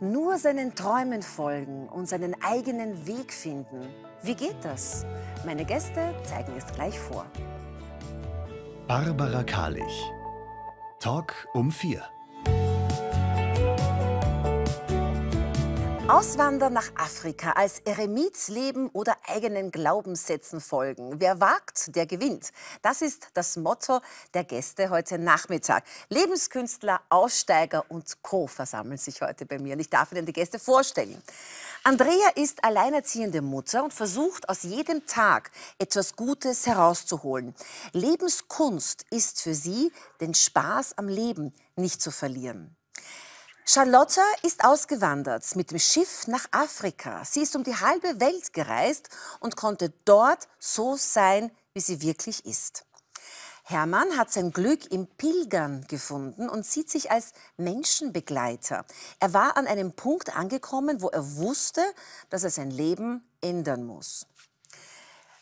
nur seinen Träumen folgen und seinen eigenen Weg finden. Wie geht das? Meine Gäste zeigen es gleich vor. Barbara Kalich. Talk um vier. Auswandern nach Afrika als Eremitsleben oder eigenen Glaubenssätzen folgen. Wer wagt, der gewinnt. Das ist das Motto der Gäste heute Nachmittag. Lebenskünstler, Aussteiger und Co. versammeln sich heute bei mir und ich darf Ihnen die Gäste vorstellen. Andrea ist alleinerziehende Mutter und versucht aus jedem Tag etwas Gutes herauszuholen. Lebenskunst ist für sie, den Spaß am Leben nicht zu verlieren. Charlotte ist ausgewandert mit dem Schiff nach Afrika. Sie ist um die halbe Welt gereist und konnte dort so sein, wie sie wirklich ist. Hermann hat sein Glück im Pilgern gefunden und sieht sich als Menschenbegleiter. Er war an einem Punkt angekommen, wo er wusste, dass er sein Leben ändern muss.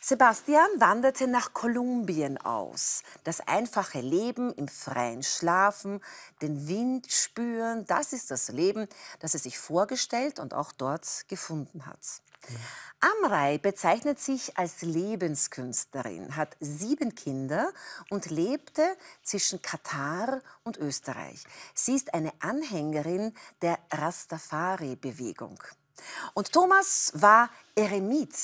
Sebastian wanderte nach Kolumbien aus. Das einfache Leben im freien Schlafen, den Wind spüren, das ist das Leben, das er sich vorgestellt und auch dort gefunden hat. Mhm. Amrei bezeichnet sich als Lebenskünstlerin, hat sieben Kinder und lebte zwischen Katar und Österreich. Sie ist eine Anhängerin der Rastafari-Bewegung. Und Thomas war Eremit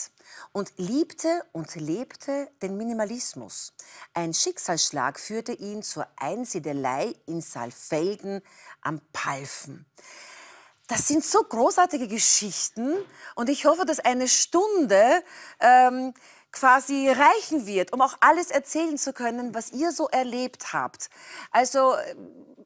und liebte und lebte den Minimalismus. Ein Schicksalsschlag führte ihn zur Einsiedelei in Saalfelden am Palfen. Das sind so großartige Geschichten und ich hoffe, dass eine Stunde ähm, quasi reichen wird, um auch alles erzählen zu können, was ihr so erlebt habt. Also äh,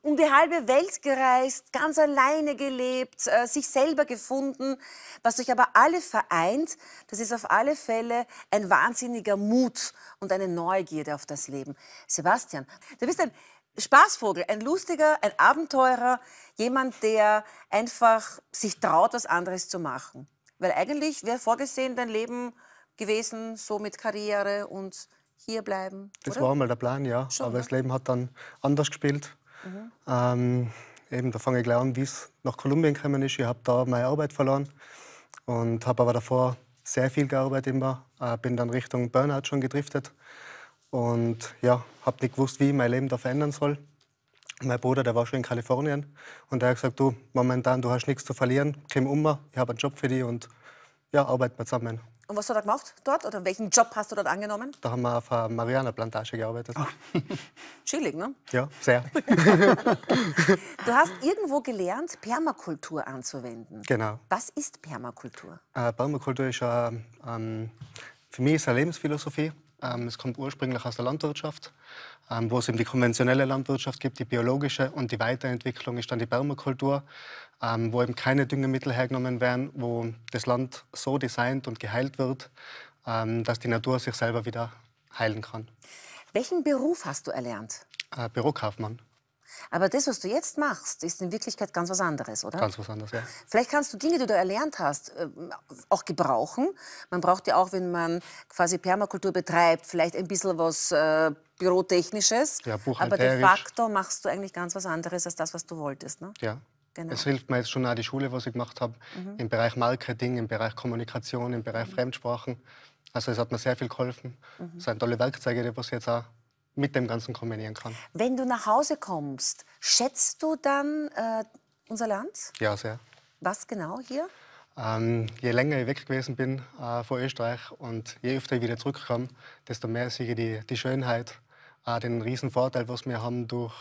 um die halbe Welt gereist, ganz alleine gelebt, äh, sich selber gefunden. Was euch aber alle vereint, das ist auf alle Fälle ein wahnsinniger Mut und eine Neugierde auf das Leben. Sebastian, du bist ein Spaßvogel, ein lustiger, ein Abenteurer, jemand, der einfach sich traut, was anderes zu machen. Weil eigentlich wäre vorgesehen, dein Leben gewesen, so mit Karriere und hier bleiben. Das oder? war einmal der Plan, ja. Schon, Aber ne? das Leben hat dann anders gespielt. Mhm. Ähm, eben, da fange ich gleich an, wie es nach Kolumbien gekommen ist. Ich habe da meine Arbeit verloren und habe aber davor sehr viel gearbeitet immer. Äh, bin dann Richtung Burnout schon gedriftet und ja, habe nicht gewusst, wie ich mein Leben da verändern soll. Mein Bruder, der war schon in Kalifornien und der hat gesagt, du, momentan, du hast nichts zu verlieren, komm um, ich habe einen Job für dich und ja, arbeiten wir zusammen. Und was hat er gemacht dort? Oder welchen Job hast du dort angenommen? Da haben wir auf einer mariana plantage gearbeitet. Oh. Chillig, ne? Ja, sehr. du hast irgendwo gelernt, Permakultur anzuwenden. Genau. Was ist Permakultur? Äh, Permakultur ist äh, ähm, für mich ist eine Lebensphilosophie. Ähm, es kommt ursprünglich aus der Landwirtschaft, ähm, wo es eben die konventionelle Landwirtschaft gibt, die biologische und die Weiterentwicklung ist dann die Permakultur, ähm, wo eben keine Düngemittel hergenommen werden, wo das Land so designt und geheilt wird, dass die Natur sich selber wieder heilen kann. Welchen Beruf hast du erlernt? Äh, Bürokaufmann. Aber das, was du jetzt machst, ist in Wirklichkeit ganz was anderes, oder? Ganz was anderes, ja. Vielleicht kannst du Dinge, die du erlernt hast, ähm, auch gebrauchen. Man braucht ja auch, wenn man quasi Permakultur betreibt, vielleicht ein bisschen was äh, Bürotechnisches. Ja, Aber de facto machst du eigentlich ganz was anderes als das, was du wolltest, ne? Ja. Genau. Es hilft mir jetzt schon auch die Schule, was ich gemacht habe, mhm. im Bereich Marketing, im Bereich Kommunikation, im Bereich mhm. Fremdsprachen. Also es hat mir sehr viel geholfen. Mhm. Es sind tolle Werkzeuge, die was jetzt auch mit dem Ganzen kombinieren kann. Wenn du nach Hause kommst, schätzt du dann äh, unser Land? Ja, sehr. Was genau hier? Ähm, je länger ich weg gewesen bin äh, von Österreich und je öfter ich wieder zurückkomme, desto mehr sehe ich die, die Schönheit, äh, den riesen Vorteil, was wir haben durch,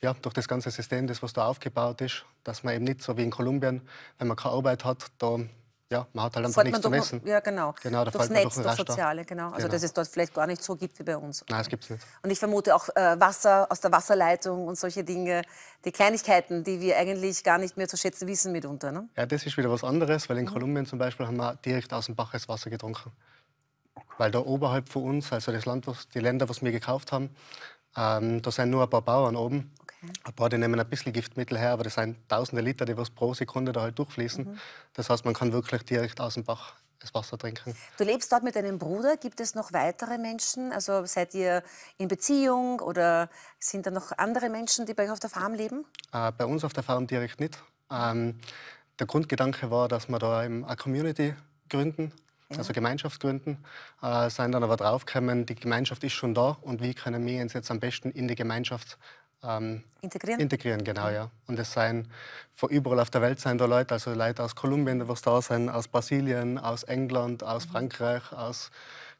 ja, durch das ganze System, das was da aufgebaut ist, dass man eben nicht so wie in Kolumbien, wenn man keine Arbeit hat, da ja, man hat halt einfach nichts zu messen. Ja, genau. genau da durchs Netz, durch Soziale, genau. Also genau. Also dass es dort vielleicht gar nicht so gibt wie bei uns. Nein, es gibt es nicht. Und ich vermute auch äh, Wasser aus der Wasserleitung und solche Dinge, die Kleinigkeiten, die wir eigentlich gar nicht mehr zu schätzen wissen mitunter. Ne? Ja, das ist wieder was anderes, weil in mhm. Kolumbien zum Beispiel haben wir direkt aus dem Bach das Wasser getrunken. Weil da oberhalb von uns, also das Land, was, die Länder, was wir gekauft haben, ähm, da sind nur ein paar Bauern oben ein paar, die nehmen ein bisschen Giftmittel her, aber das sind tausende Liter, die was pro Sekunde da halt durchfließen. Mhm. Das heißt, man kann wirklich direkt aus dem Bach das Wasser trinken. Du lebst dort mit deinem Bruder. Gibt es noch weitere Menschen? Also seid ihr in Beziehung oder sind da noch andere Menschen, die bei euch auf der Farm leben? Äh, bei uns auf der Farm direkt nicht. Ähm, der Grundgedanke war, dass wir da eine Community gründen, ja. also Gemeinschaft gründen, äh, sind dann aber draufgekommen, die Gemeinschaft ist schon da und wie können wir uns jetzt am besten in die Gemeinschaft ähm, integrieren. Integrieren, genau, mhm. ja. Und es seien von überall auf der Welt sein da Leute, also Leute aus Kolumbien, die da sind, aus Brasilien, aus England, aus mhm. Frankreich, aus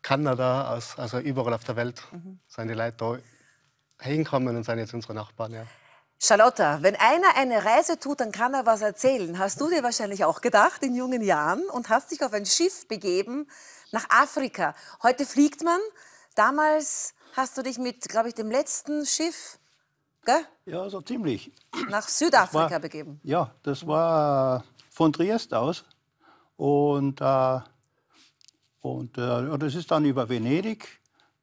Kanada, aus, also überall auf der Welt mhm. sind die Leute da hinkommen und sind jetzt unsere Nachbarn, ja. Charlotta, wenn einer eine Reise tut, dann kann er was erzählen. Hast du dir wahrscheinlich auch gedacht in jungen Jahren und hast dich auf ein Schiff begeben nach Afrika. Heute fliegt man. Damals hast du dich mit, glaube ich, dem letzten Schiff gell? Ja, so ziemlich. Nach Südafrika war, begeben. Ja, das war von Triest aus. Und, äh, und, äh, das ist dann über Venedig,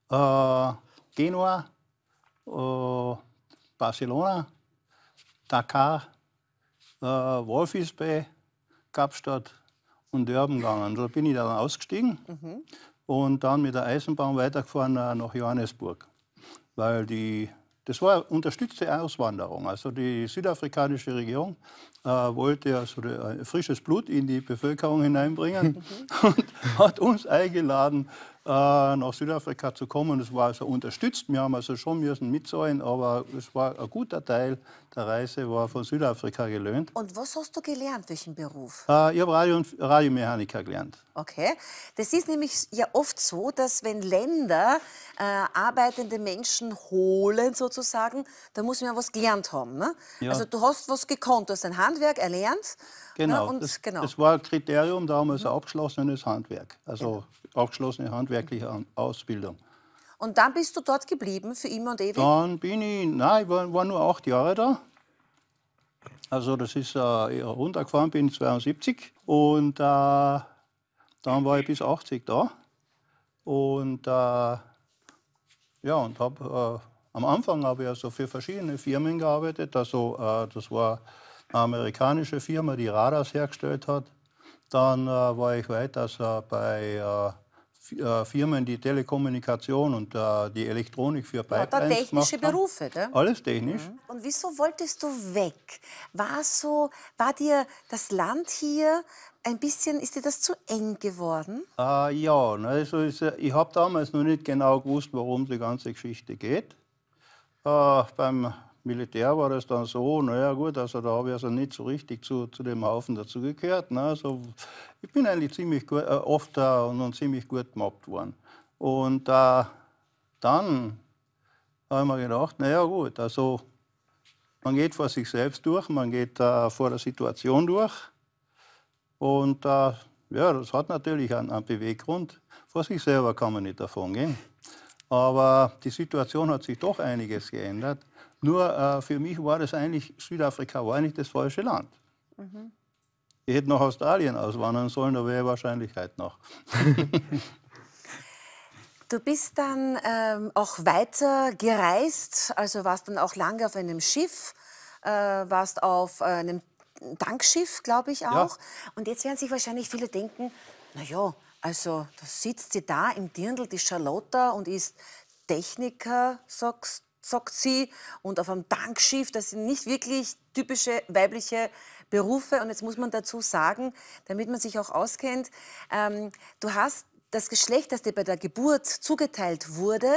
äh, Genua, äh, Barcelona, Dakar, äh, Bay, Kapstadt und Durban gegangen. Da bin ich dann ausgestiegen mhm. und dann mit der Eisenbahn weitergefahren äh, nach Johannesburg, weil die das war unterstützte Auswanderung. Also die südafrikanische Regierung äh, wollte er so ein äh, frisches Blut in die Bevölkerung hineinbringen mhm. und hat uns eingeladen, äh, nach Südafrika zu kommen. Das war also unterstützt. Wir haben also schon müssen mitzahlen, aber es war ein guter Teil der Reise war von Südafrika gelöhnt. Und was hast du gelernt? Welchen Beruf? Äh, ich habe Radio Radiomechaniker gelernt. Okay. Das ist nämlich ja oft so, dass wenn Länder äh, arbeitende Menschen holen sozusagen, da muss man ja was gelernt haben. Ne? Ja. Also du hast was gekonnt, du hast ein Handwerk erlernt. Ne, genau, ne? das, genau. das, war ein Kriterium, darum ist ein abgeschlossenes Handwerk, also genau. abgeschlossene handwerkliche Ausbildung. Und dann bist du dort geblieben für immer und ewig? Dann bin ich, nein, ich war, war nur acht Jahre da. Also das ist, äh, runtergefahren bin 72 und äh, dann war ich bis 80 da. Und äh, ja, und habe äh, am Anfang habe ich also für verschiedene Firmen gearbeitet. Also äh, das war eine amerikanische Firma, die Radars hergestellt hat. Dann äh, war ich weiter also äh, bei äh, äh, Firmen, die Telekommunikation und äh, die Elektronik für Pipelines ja, Lauter technische Berufe, gell? Alles technisch. Mhm. Und wieso wolltest du weg? War, so, war dir das Land hier ein bisschen, ist dir das zu eng geworden? Ah, ja, also ich habe damals noch nicht genau gewusst, worum die ganze Geschichte geht. Äh, beim Militär war das dann so, naja gut, also da habe ich also nicht so richtig zu, zu dem Haufen dazugekehrt. Ne? Also, ich bin eigentlich ziemlich gut, äh, oft da und, und, ziemlich gut gemobbt worden. Und äh, dann habe ich mir gedacht, naja gut, also man geht vor sich selbst durch, man geht vor der Situation durch. Und ja, das hat natürlich einen, einen Beweggrund. Vor sich selber kann man nicht davon gehen. Aber die Situation hat sich doch einiges geändert. Nur äh, für mich war das eigentlich, Südafrika war eigentlich das falsche Land. Mhm. Ich hätte nach Australien auswandern sollen, da wäre Wahrscheinlichkeit noch. Du bist dann ähm, auch weiter gereist, also warst dann auch lange auf einem Schiff, äh, warst auf äh, einem Tankschiff, glaube ich auch. Ja. Und jetzt werden sich wahrscheinlich viele denken, naja, also da sitzt sie da im Dirndl, die Charlotte, und ist Techniker, sagst zockt sie und auf einem Tankschiff. Das sind nicht wirklich typische weibliche Berufe. Und jetzt muss man dazu sagen, damit man sich auch auskennt, ähm, du hast das Geschlecht, das dir bei der Geburt zugeteilt wurde,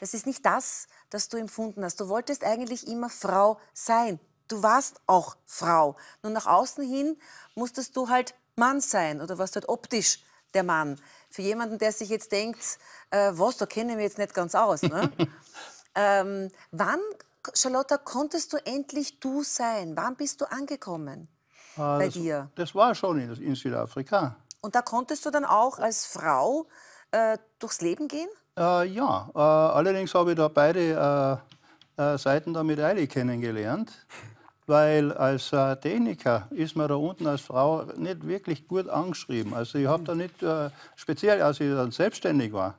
das ist nicht das, das du empfunden hast. Du wolltest eigentlich immer Frau sein. Du warst auch Frau. Nur nach außen hin musstest du halt Mann sein oder warst halt optisch der Mann. Für jemanden, der sich jetzt denkt, äh, was, da kenne ich mich jetzt nicht ganz aus. Ne? Ähm, wann, Charlotta, konntest du endlich du sein? Wann bist du angekommen äh, bei das, dir? Das war schon in, in, Südafrika. Und da konntest du dann auch als Frau äh, durchs Leben gehen? Äh, ja, äh, allerdings habe ich da beide äh, äh, Seiten der Medaille kennengelernt weil als äh, Techniker ist man da unten als Frau nicht wirklich gut angeschrieben. Also ich habe da nicht, äh, speziell als ich dann selbstständig war,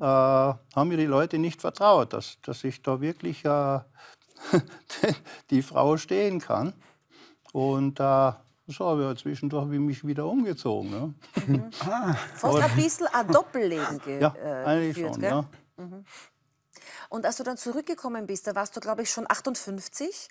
äh, haben mir die Leute nicht vertraut, dass, dass ich da wirklich äh, die Frau stehen kann. Und äh, so habe ich zwischendurch wie mich wieder umgezogen. Ne? Mhm. Ah. Fast ein bisschen ein Doppelleben ge ja, äh, eigentlich geführt, schon, gell? Ja. Mhm. Und als du dann zurückgekommen bist, da warst du, glaube ich, schon 58.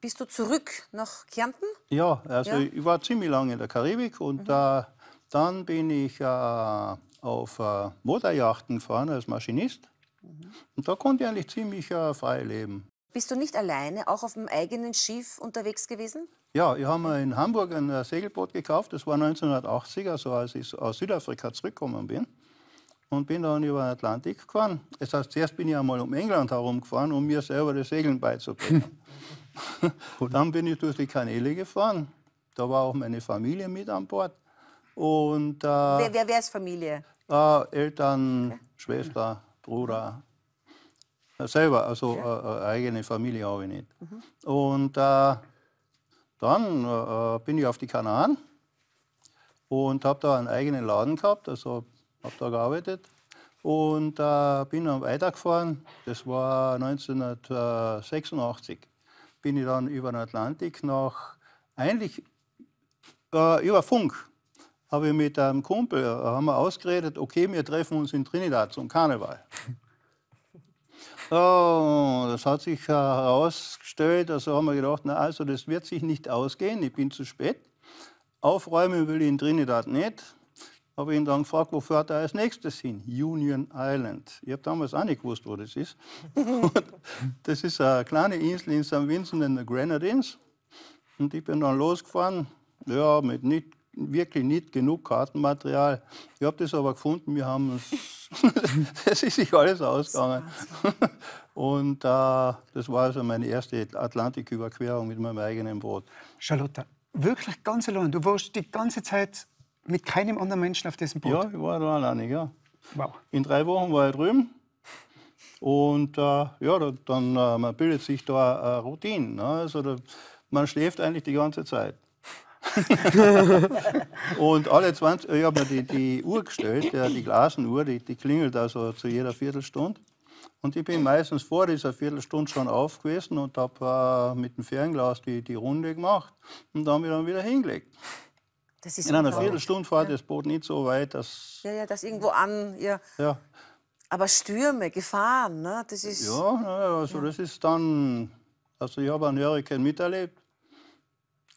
Bist du zurück nach Kärnten? Ja, also ja. ich war ziemlich lange in der Karibik und mhm. äh, dann bin ich äh, auf äh, Motorjachten gefahren als Maschinist. Mhm. Und da konnte ich eigentlich ziemlich äh, frei leben. Bist du nicht alleine auch auf dem eigenen Schiff unterwegs gewesen? Ja, ich habe mir in Hamburg ein äh, Segelboot gekauft. Das war 1980, also als ich aus Südafrika zurückgekommen bin. Und bin dann über den Atlantik gefahren. Das heißt, zuerst bin ich einmal um England herumgefahren, um mir selber das Segeln beizubringen. dann bin ich durch die Kanäle gefahren. Da war auch meine Familie mit an Bord. Und, äh, wer, wer, wer, ist Familie? Äh, Eltern, okay. Schwester, Bruder. Äh, selber, also ja. Äh, äh, eigene Familie habe ich nicht. Mhm. Und dann bin ich auf die Kanaren und habe da einen eigenen Laden gehabt, also habe da gearbeitet und äh, bin dann weitergefahren. Das war 1986. Bin ich dann über den Atlantik nach, eigentlich äh, über Funk, habe ich mit einem Kumpel, äh, haben wir ausgeredet, okay, wir treffen uns in Trinidad zum Karneval. Oh, das hat sich herausgestellt, also haben wir gedacht, na also das wird sich nicht ausgehen, ich bin zu spät. Aufräumen will ich in Trinidad nicht. Habe ihn dann gefragt, wo fährt er als nächstes hin? Union Island. Ich habe damals auch nicht gewusst, wo das ist. das ist eine kleine Insel in St. Vincent in den Grenadines. Und ich bin dann losgefahren, ja, mit nicht wirklich nicht genug Kartenmaterial. Ich habe das aber gefunden, wir haben es, das ist sich alles ausgegangen. Und äh, das war also meine erste Atlantiküberquerung mit meinem eigenen Boot. Charlotte, wirklich ganz allein. Du warst die ganze Zeit mit keinem anderen Menschen auf diesem Boot? Ja, ich war da alleine, ja. Wow. In drei Wochen war ich drüben. Und äh, ja, dann äh, man bildet sich da eine äh, Routine. Ne? Also da, man schläft eigentlich die ganze Zeit. und alle 20, ich habe mir die, die Uhr gestellt, die Glasenuhr, die, die klingelt also zu jeder Viertelstunde. Und ich bin meistens vor dieser Viertelstunde schon auf gewesen und habe äh, mit dem Fernglas die, die Runde gemacht und dann mich dann wieder hingelegt. In einer Viertelstunde fährt ja. das Boot nicht so weit, dass. Ja, ja, das irgendwo an. Ja. ja. Aber Stürme, Gefahren, ne? das ist. Ja, also ja. das ist dann. Also ich habe einen Hurrikan miterlebt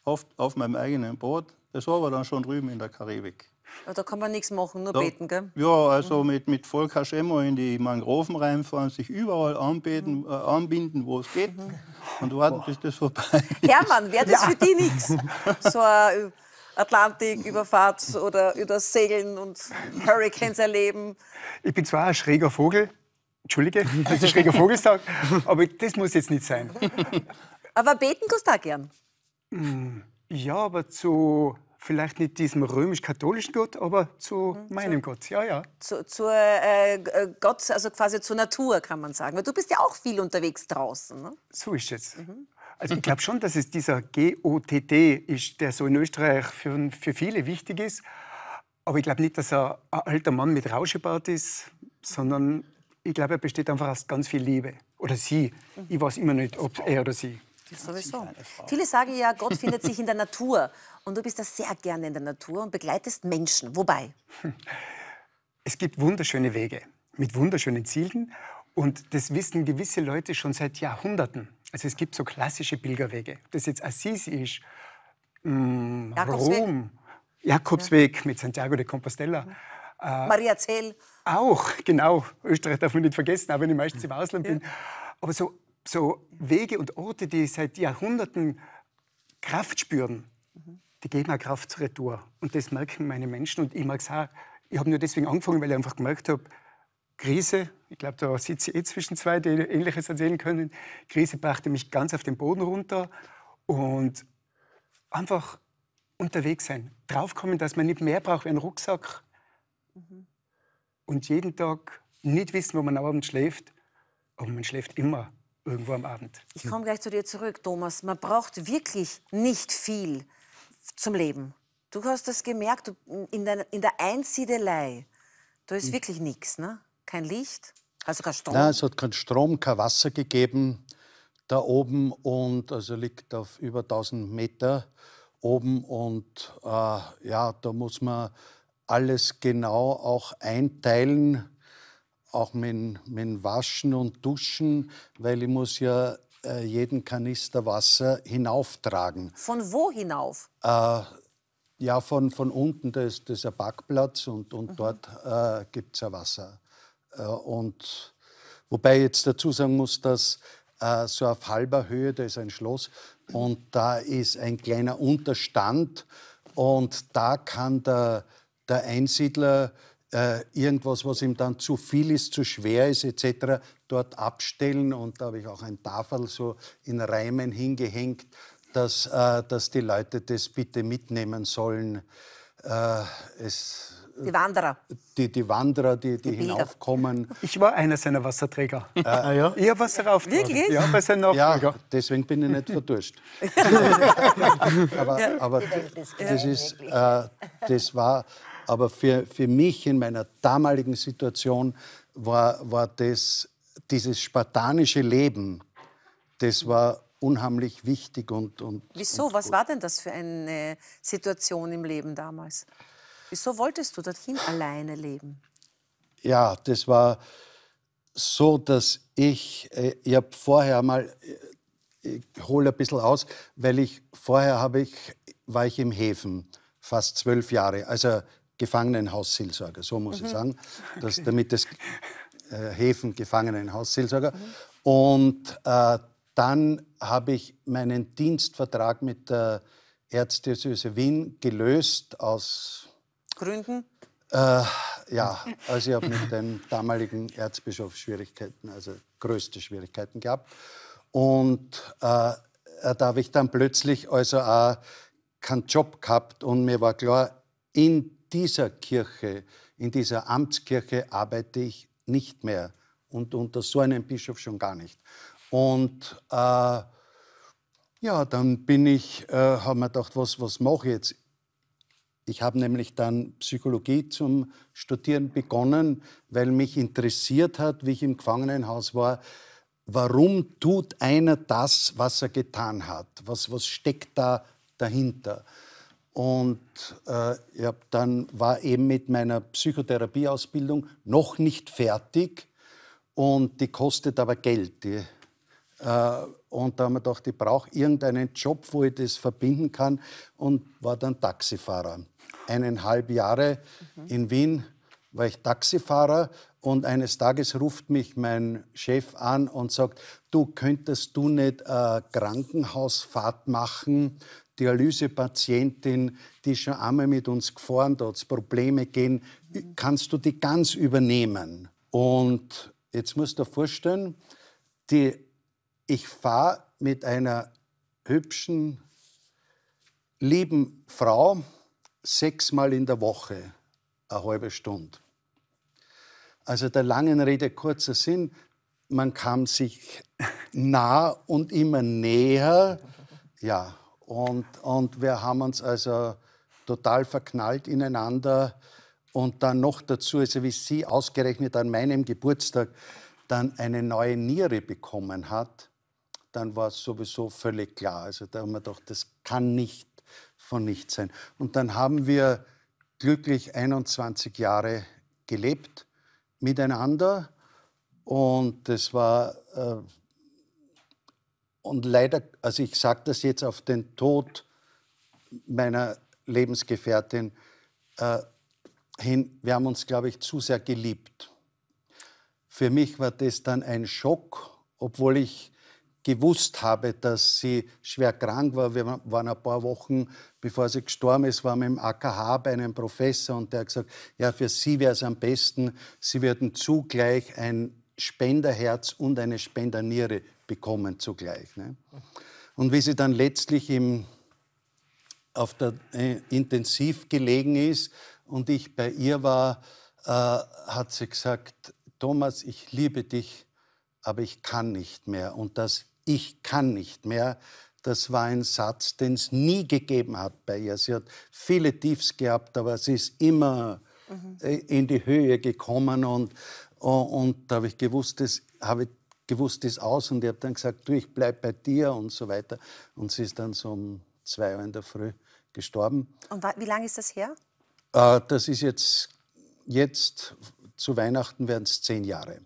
oft auf meinem eigenen Boot. Das war aber dann schon drüben in der Karibik. Da kann man nichts machen, nur da, beten, gell? Ja, also mhm. mit, mit Vollkasch immer in die Mangroven reinfahren, sich überall anbeten, mhm. äh, anbinden, wo es geht mhm. und warten, Boah. bis das vorbei ist. Hermann, wäre das ja. für dich nichts? So eine Atlantiküberfahrt oder über Segeln und Hurricanes erleben? Ich bin zwar ein schräger Vogel, entschuldige, dass ich schräger Vogel sage, aber das muss jetzt nicht sein. Aber beten kannst du auch gern. Hm, ja, aber zu vielleicht nicht diesem römisch-katholischen Gott, aber zu hm, meinem zu, Gott, ja, ja. Zu, zur äh, äh, Gott, also quasi zur Natur, kann man sagen. Weil du bist ja auch viel unterwegs draußen. Ne? So ist es. Mhm. Also ich glaube schon, dass es dieser GOTT ist, der so in Österreich für, für viele wichtig ist. Aber ich glaube nicht, dass er ein alter Mann mit Rauschebart ist, sondern ich glaube, er besteht einfach aus ganz viel Liebe. Oder sie. Mhm. Ich weiß immer nicht, ob er oder sie sowieso. Viele sagen ja, Gott findet sich in der Natur. Und du bist da sehr gerne in der Natur und begleitest Menschen. Wobei? Es gibt wunderschöne Wege mit wunderschönen Zielen. Und das wissen gewisse Leute schon seit Jahrhunderten. Also es gibt so klassische Pilgerwege. Ob das jetzt Assis ist, mh, mm, Jakobsweg. Rom, Jakobsweg ja. mit Santiago de Compostela. Mhm. Äh, Maria Zell. Auch, genau. Österreich darf man nicht vergessen, auch wenn ich meistens im Ausland bin. Aber so so Wege und Orte, die seit Jahrhunderten Kraft spüren, die geben auch Kraft zur Retour. Und das merken meine Menschen. Und ich mag es auch. Ich habe nur deswegen angefangen, weil ich einfach gemerkt habe, Krise, ich glaube, da sitze ich eh zwischen zwei, die Ähnliches erzählen können. Krise brachte mich ganz auf den Boden runter und einfach unterwegs sein. Draufkommen, dass man nicht mehr braucht wie einen Rucksack. Und jeden Tag nicht wissen, wo man am Abend schläft. Aber man schläft immer irgendwo am Abend. Ich komme gleich zu dir zurück, Thomas. Man braucht wirklich nicht viel zum Leben. Du hast das gemerkt in der, in der Einsiedelei. Da ist hm. wirklich nichts, ne? Kein Licht, also kein Strom. Nein, es hat keinen Strom, kein Wasser gegeben da oben und also liegt auf über 1000 Meter oben und äh, ja, da muss man alles genau auch einteilen auch mein, mein Waschen und Duschen, weil ich muss ja äh, jeden Kanister Wasser hinauftragen. Von wo hinauf? Äh, ja, von, von unten, da ist, das ist ein Backplatz und, und mhm. dort äh, gibt es ja Wasser. Äh, und wobei ich jetzt dazu sagen muss, dass äh, so auf halber Höhe, da ist ein Schloss und da ist ein kleiner Unterstand und da kann der, der Einsiedler äh, irgendwas, was ihm dann zu viel ist, zu schwer ist, etc., dort abstellen. Und da habe ich auch ein Tafel so in Reimen hingehängt, dass, äh, dass die Leute das bitte mitnehmen sollen. Äh, es, die Wanderer. Die, die Wanderer, die, die, die hinaufkommen. Ich war einer seiner Wasserträger. Äh, ah, ja? Ich habe Wasser raufgetragen. Wirklich? Ja, bei seinen Ja, deswegen bin ich nicht verdurscht. aber, aber das, ist, äh, das war aber für, für mich in meiner damaligen Situation war, war das, dieses spartanische Leben, das war unheimlich wichtig und. und Wieso? Und Was war denn das für eine Situation im Leben damals? Wieso wolltest du dorthin alleine leben? Ja, das war so, dass ich, äh, ich habe vorher mal, äh, ich hole ein bisschen aus, weil ich vorher habe ich, war ich im Häfen fast zwölf Jahre. Also Gefangenenhausseelsorger, so muss mhm. ich sagen, dass, okay. damit das äh, Häfen Gefangenenhausseelsorger. Mhm. Und äh, dann habe ich meinen Dienstvertrag mit der Erzdiözese Wien gelöst aus Gründen? Äh, ja, also ich habe mit dem damaligen Erzbischof Schwierigkeiten, also größte Schwierigkeiten gehabt. Und äh, äh da habe ich dann plötzlich also auch keinen Job gehabt und mir war klar, in dieser Kirche, in dieser Amtskirche arbeite ich nicht mehr und unter so einem Bischof schon gar nicht. Und äh, ja, dann bin ich, äh, habe mir gedacht, was, was mache ich jetzt? Ich habe nämlich dann Psychologie zum Studieren begonnen, weil mich interessiert hat, wie ich im Gefangenenhaus war, warum tut einer das, was er getan hat? Was, was steckt da dahinter? Und äh, ja, dann war eben mit meiner Psychotherapieausbildung noch nicht fertig und die kostet aber Geld. Die, äh, und da haben wir gedacht, ich brauche irgendeinen Job, wo ich das verbinden kann und war dann Taxifahrer. Eineinhalb Jahre mhm. in Wien war ich Taxifahrer und eines Tages ruft mich mein Chef an und sagt, du könntest du nicht eine äh, Krankenhausfahrt machen Dialysepatientin, die schon einmal mit uns gefahren, da hat Probleme gehen, kannst du die ganz übernehmen? Und jetzt musst du dir vorstellen, die, ich fahre mit einer hübschen, lieben Frau sechsmal in der Woche eine halbe Stunde. Also der langen Rede kurzer Sinn, man kam sich nah und immer näher. Ja, und, und wir haben uns also total verknallt ineinander. Und dann noch dazu, also wie sie ausgerechnet an meinem Geburtstag dann eine neue Niere bekommen hat, dann war es sowieso völlig klar. Also da haben wir gedacht, das kann nicht von nichts sein. Und dann haben wir glücklich 21 Jahre gelebt miteinander. Und das war äh, und leider, also ich sage das jetzt auf den Tod meiner Lebensgefährtin äh, hin, wir haben uns, glaube ich, zu sehr geliebt. Für mich war das dann ein Schock, obwohl ich gewusst habe, dass sie schwer krank war. Wir waren ein paar Wochen, bevor sie gestorben ist, waren wir im AKH bei einem Professor und der hat gesagt, ja, für sie wäre es am besten, sie würden zugleich ein Spenderherz und eine Spenderniere bekommen zugleich. Ne? Und wie sie dann letztlich im, auf der äh, Intensiv gelegen ist und ich bei ihr war, äh, hat sie gesagt, Thomas, ich liebe dich, aber ich kann nicht mehr. Und das Ich kann nicht mehr, das war ein Satz, den es nie gegeben hat bei ihr. Sie hat viele Tiefs gehabt, aber sie ist immer mhm. Äh, in die Höhe gekommen und, und da habe ich gewusst, das habe gewusst das aus und ich habe dann gesagt, du, ich bleibe bei dir und so weiter. Und sie ist dann so um zwei Uhr in der Früh gestorben. Und wie lange ist das her? Äh, das ist jetzt, jetzt zu Weihnachten werden es zehn Jahre.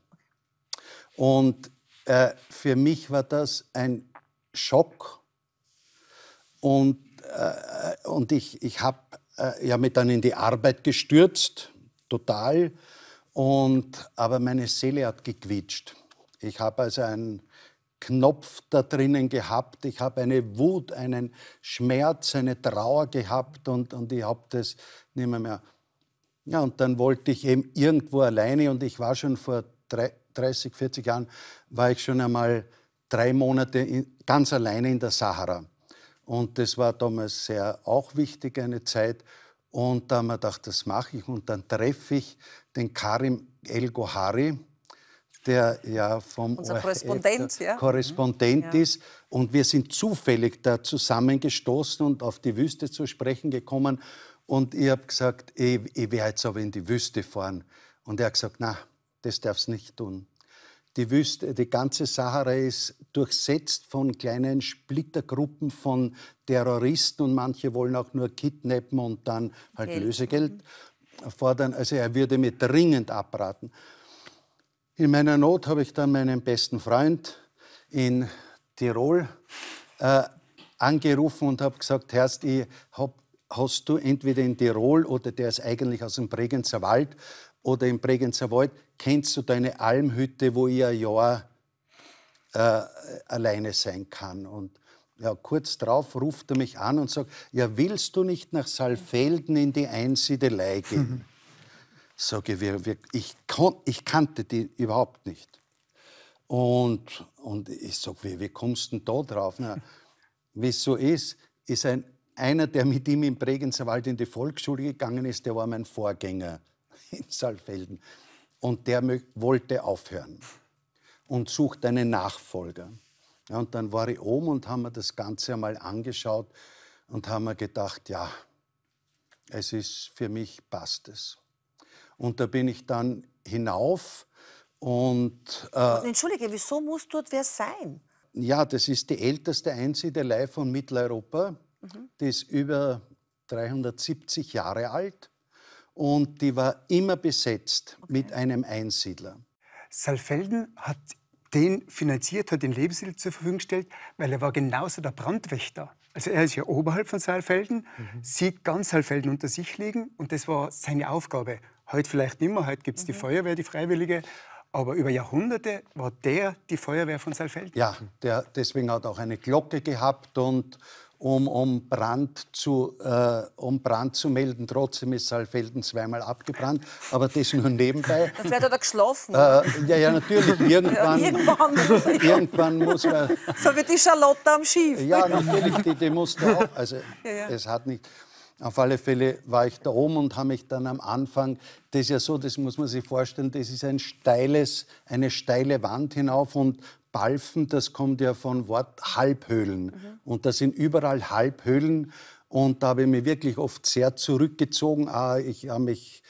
Und äh, für mich war das ein Schock. Und, äh, und ich, ich habe äh, ich mich dann in die Arbeit gestürzt, total. Und, aber meine Seele hat gequetscht. Ich habe also einen Knopf da drinnen gehabt. Ich habe eine Wut, einen Schmerz, eine Trauer gehabt und, und ich habe das nicht mehr, mehr. Ja, und dann wollte ich eben irgendwo alleine und ich war schon vor 30, 40 Jahren, war ich schon einmal drei Monate in, ganz alleine in der Sahara. Und das war damals sehr auch wichtig, eine Zeit. Und da haben wir gedacht, das mache ich. Und dann treffe ich den Karim El-Gohari, der ja vom Unser Korrespondent, ja. Korrespondent mhm. ist. Und wir sind zufällig da zusammengestoßen und auf die Wüste zu sprechen gekommen. Und ich habe gesagt, ich, ich werde jetzt aber in die Wüste fahren. Und er hat gesagt, na, das darfst du nicht tun. Die, Wüste, die ganze Sahara ist durchsetzt von kleinen Splittergruppen von Terroristen und manche wollen auch nur kidnappen und dann halt Geld. Lösegeld fordern. Also er würde mir dringend abraten. In meiner Not habe ich dann meinen besten Freund in Tirol äh, angerufen und habe gesagt, Herst, ich hab, hast du entweder in Tirol oder der ist eigentlich aus dem Bregenzer Wald, oder im Bregenzer Wald, kennst du deine Almhütte, wo ich ein Jahr äh, alleine sein kann? Und ja, kurz darauf ruft er mich an und sagt, ja, willst du nicht nach Saalfelden in die Einsiedelei gehen? Sage wir, wir, ich, kon, ich kannte die überhaupt nicht. Und, und ich sage, wie, wie kommst du denn da drauf? Wie es so ist, ist ein, einer, der mit ihm im Bregenzerwald in die Volksschule gegangen ist, der war mein Vorgänger. in Saalfelden. Und der wollte aufhören und suchte einen Nachfolger. Ja, und dann war ich oben und haben mir das Ganze einmal angeschaut und haben mir gedacht, ja, es ist für mich passt es. Und da bin ich dann hinauf und, äh, entschuldige, wieso muss dort wer sein? Ja, das ist die älteste Einsiedelei von Mitteleuropa. Mhm. Die ist über 370 Jahre alt und die war immer besetzt okay. mit einem Einsiedler. Salfelden hat den finanziert, hat den Lebensmittel zur Verfügung gestellt, weil er war genauso der Brandwächter. Also er ist ja oberhalb von Saalfelden, mhm. sieht ganz Saalfelden unter sich liegen und das war seine Aufgabe. Heute vielleicht nicht mehr, heute gibt es mhm. die Feuerwehr, die Freiwillige, aber über Jahrhunderte war der die Feuerwehr von Saalfelden. Ja, der, deswegen hat auch eine Glocke gehabt und um, um, Brand zu, äh, um Brand zu melden. Trotzdem ist Saalfelden zweimal abgebrannt, aber das nur nebenbei. Das wird aber geschlafen. Äh, ja, ja, natürlich. Irgendwann, irgendwann, irgendwann muss man... So wie die Charlotte am Schiff. Ja, natürlich, die, die musste auch. Also, ja, ja. es hat nicht... Auf alle Fälle war ich da oben und habe mich dann am Anfang, das ist ja so, das muss man sich vorstellen, das ist ein steiles, eine steile Wand hinauf und Balfen, das kommt ja von Wort Halbhöhlen. Mhm. Und da sind überall Halbhöhlen. Und da habe ich mich wirklich oft sehr zurückgezogen. Ah, ich habe mich,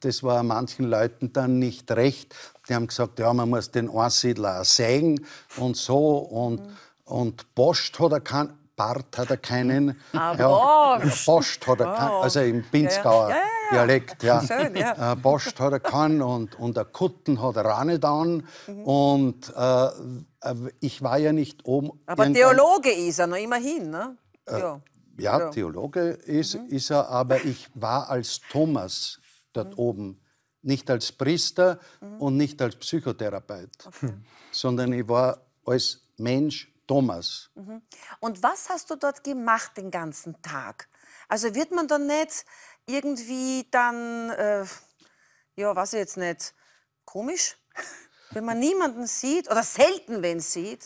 das war manchen Leuten dann nicht recht. Die haben gesagt, ja, man muss den Ansiedler sägen und so. Und, mhm. und Post hat er keinen, Bart hat er keinen. Ah, ja, Post hat er oh. keinen, also im Pinzgauer ja, ja. Dialekt. Ja. Schön, ja. Äh, Post hat er keinen und, und der Kutten hat er auch nicht an. Mhm. Und äh, äh, ich war ja nicht oben. Aber Theologe ist er, noch immerhin, ne? Äh, ja. ja. Theologe ist, mhm. ist er, aber ich war als Thomas dort mhm. oben. Nicht als Priester mhm. und nicht als Psychotherapeut, okay. sondern ich war als Mensch Thomas. Mhm. Und was hast du dort gemacht den ganzen Tag? Also wird man dann nicht irgendwie dann, äh, ja, was jetzt nicht, komisch? Wenn man niemanden sieht oder selten wen sieht.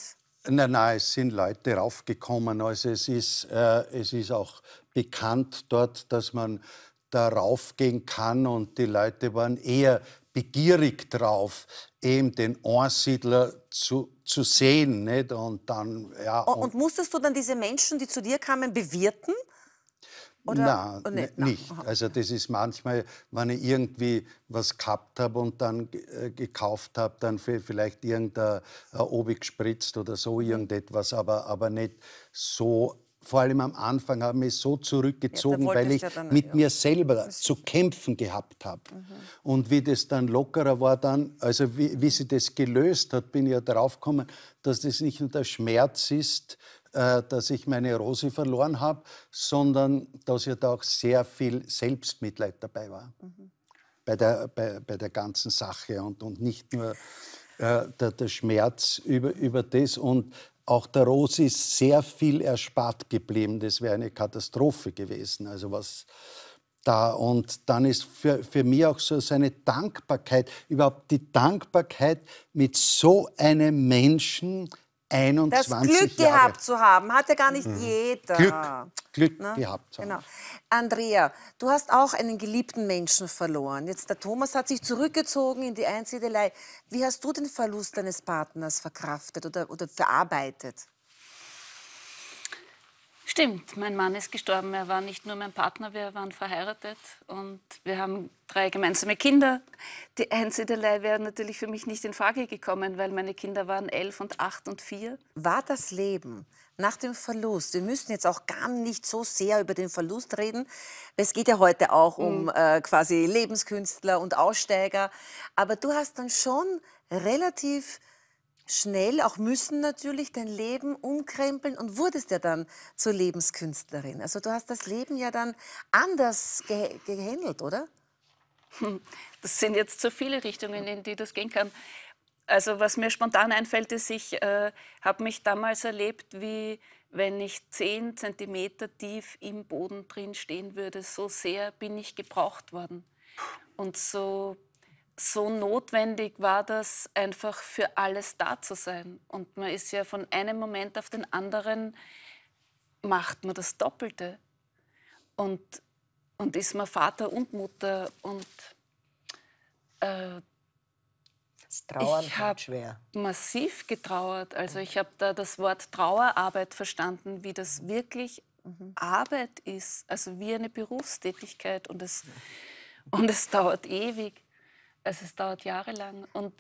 Nein, nein, es sind Leute raufgekommen. Also es ist, äh, es ist auch bekannt dort, dass man da raufgehen kann und die Leute waren eher begierig drauf, eben den Ansiedler zu, zu sehen. Nicht? Und, dann, ja, und, und musstest du dann diese Menschen, die zu dir kamen, bewirten? Oder? Oh, Nein, ne, nicht. nicht. Also das ist manchmal, wenn ich irgendwie was gehabt habe und dann äh, gekauft habe, dann vielleicht irgendein äh, Obi gespritzt oder so mhm. irgendetwas, aber, aber nicht so. Vor allem am Anfang habe ich mich so zurückgezogen, ja, weil ich ja dann, mit ja. mir selber zu kämpfen gehabt habe. Mhm. Und wie das dann lockerer war, dann, also wie, wie sie das gelöst hat, bin ich ja draufgekommen, dass das nicht nur der Schmerz ist, äh, dass ich meine Rosi verloren habe, sondern dass ja da auch sehr viel Selbstmitleid dabei war. Mhm. Bei, der, bei, bei, der ganzen Sache und, und nicht nur äh, der, der Schmerz über, über das. Und auch der Rose ist sehr viel erspart geblieben. Das wäre eine Katastrophe gewesen. Also was da und dann ist für, für mich auch so seine Dankbarkeit, überhaupt die Dankbarkeit, mit so einem Menschen 21 Jahre. Das Glück Jahre. gehabt zu haben, hat ja gar nicht mhm. jeder. Glück, Glück ne? gehabt zu genau. haben. Genau. Andrea, du hast auch einen geliebten Menschen verloren. Jetzt der Thomas hat sich zurückgezogen in die Einsiedelei. Wie hast du den Verlust deines Partners verkraftet oder, oder verarbeitet? Stimmt, mein Mann ist gestorben. Er war nicht nur mein Partner, wir waren verheiratet und wir haben drei gemeinsame Kinder. Die Einsiedelei wäre natürlich für mich nicht in Frage gekommen, weil meine Kinder waren elf und acht und vier. War das Leben nach dem Verlust, wir müssen jetzt auch gar nicht so sehr über den Verlust reden, es geht ja heute auch mhm. um mhm. äh, quasi Lebenskünstler und Aussteiger, aber du hast dann schon relativ schnell, auch müssen natürlich, dein Leben umkrempeln und wurdest ja dann zur Lebenskünstlerin. Also du hast das Leben ja dann anders ge gehandelt, oder? Das sind jetzt so viele Richtungen, in die das gehen kann. Also was mir spontan einfällt, ist, ich äh, habe mich damals erlebt, wie wenn ich zehn Zentimeter tief im Boden drin stehen würde. So sehr bin ich gebraucht worden. Und so so notwendig war das, einfach für alles da zu sein. Und man ist ja von einem Moment auf den anderen, macht man das Doppelte. Und, und ist man Vater und Mutter und äh, das Trauern ich hab massiv getrauert. Also mhm. ich habe da das Wort Trauerarbeit verstanden, wie das wirklich mhm. Arbeit ist, also wie eine Berufstätigkeit und es, und es dauert ewig. Also es dauert jahrelang. Und,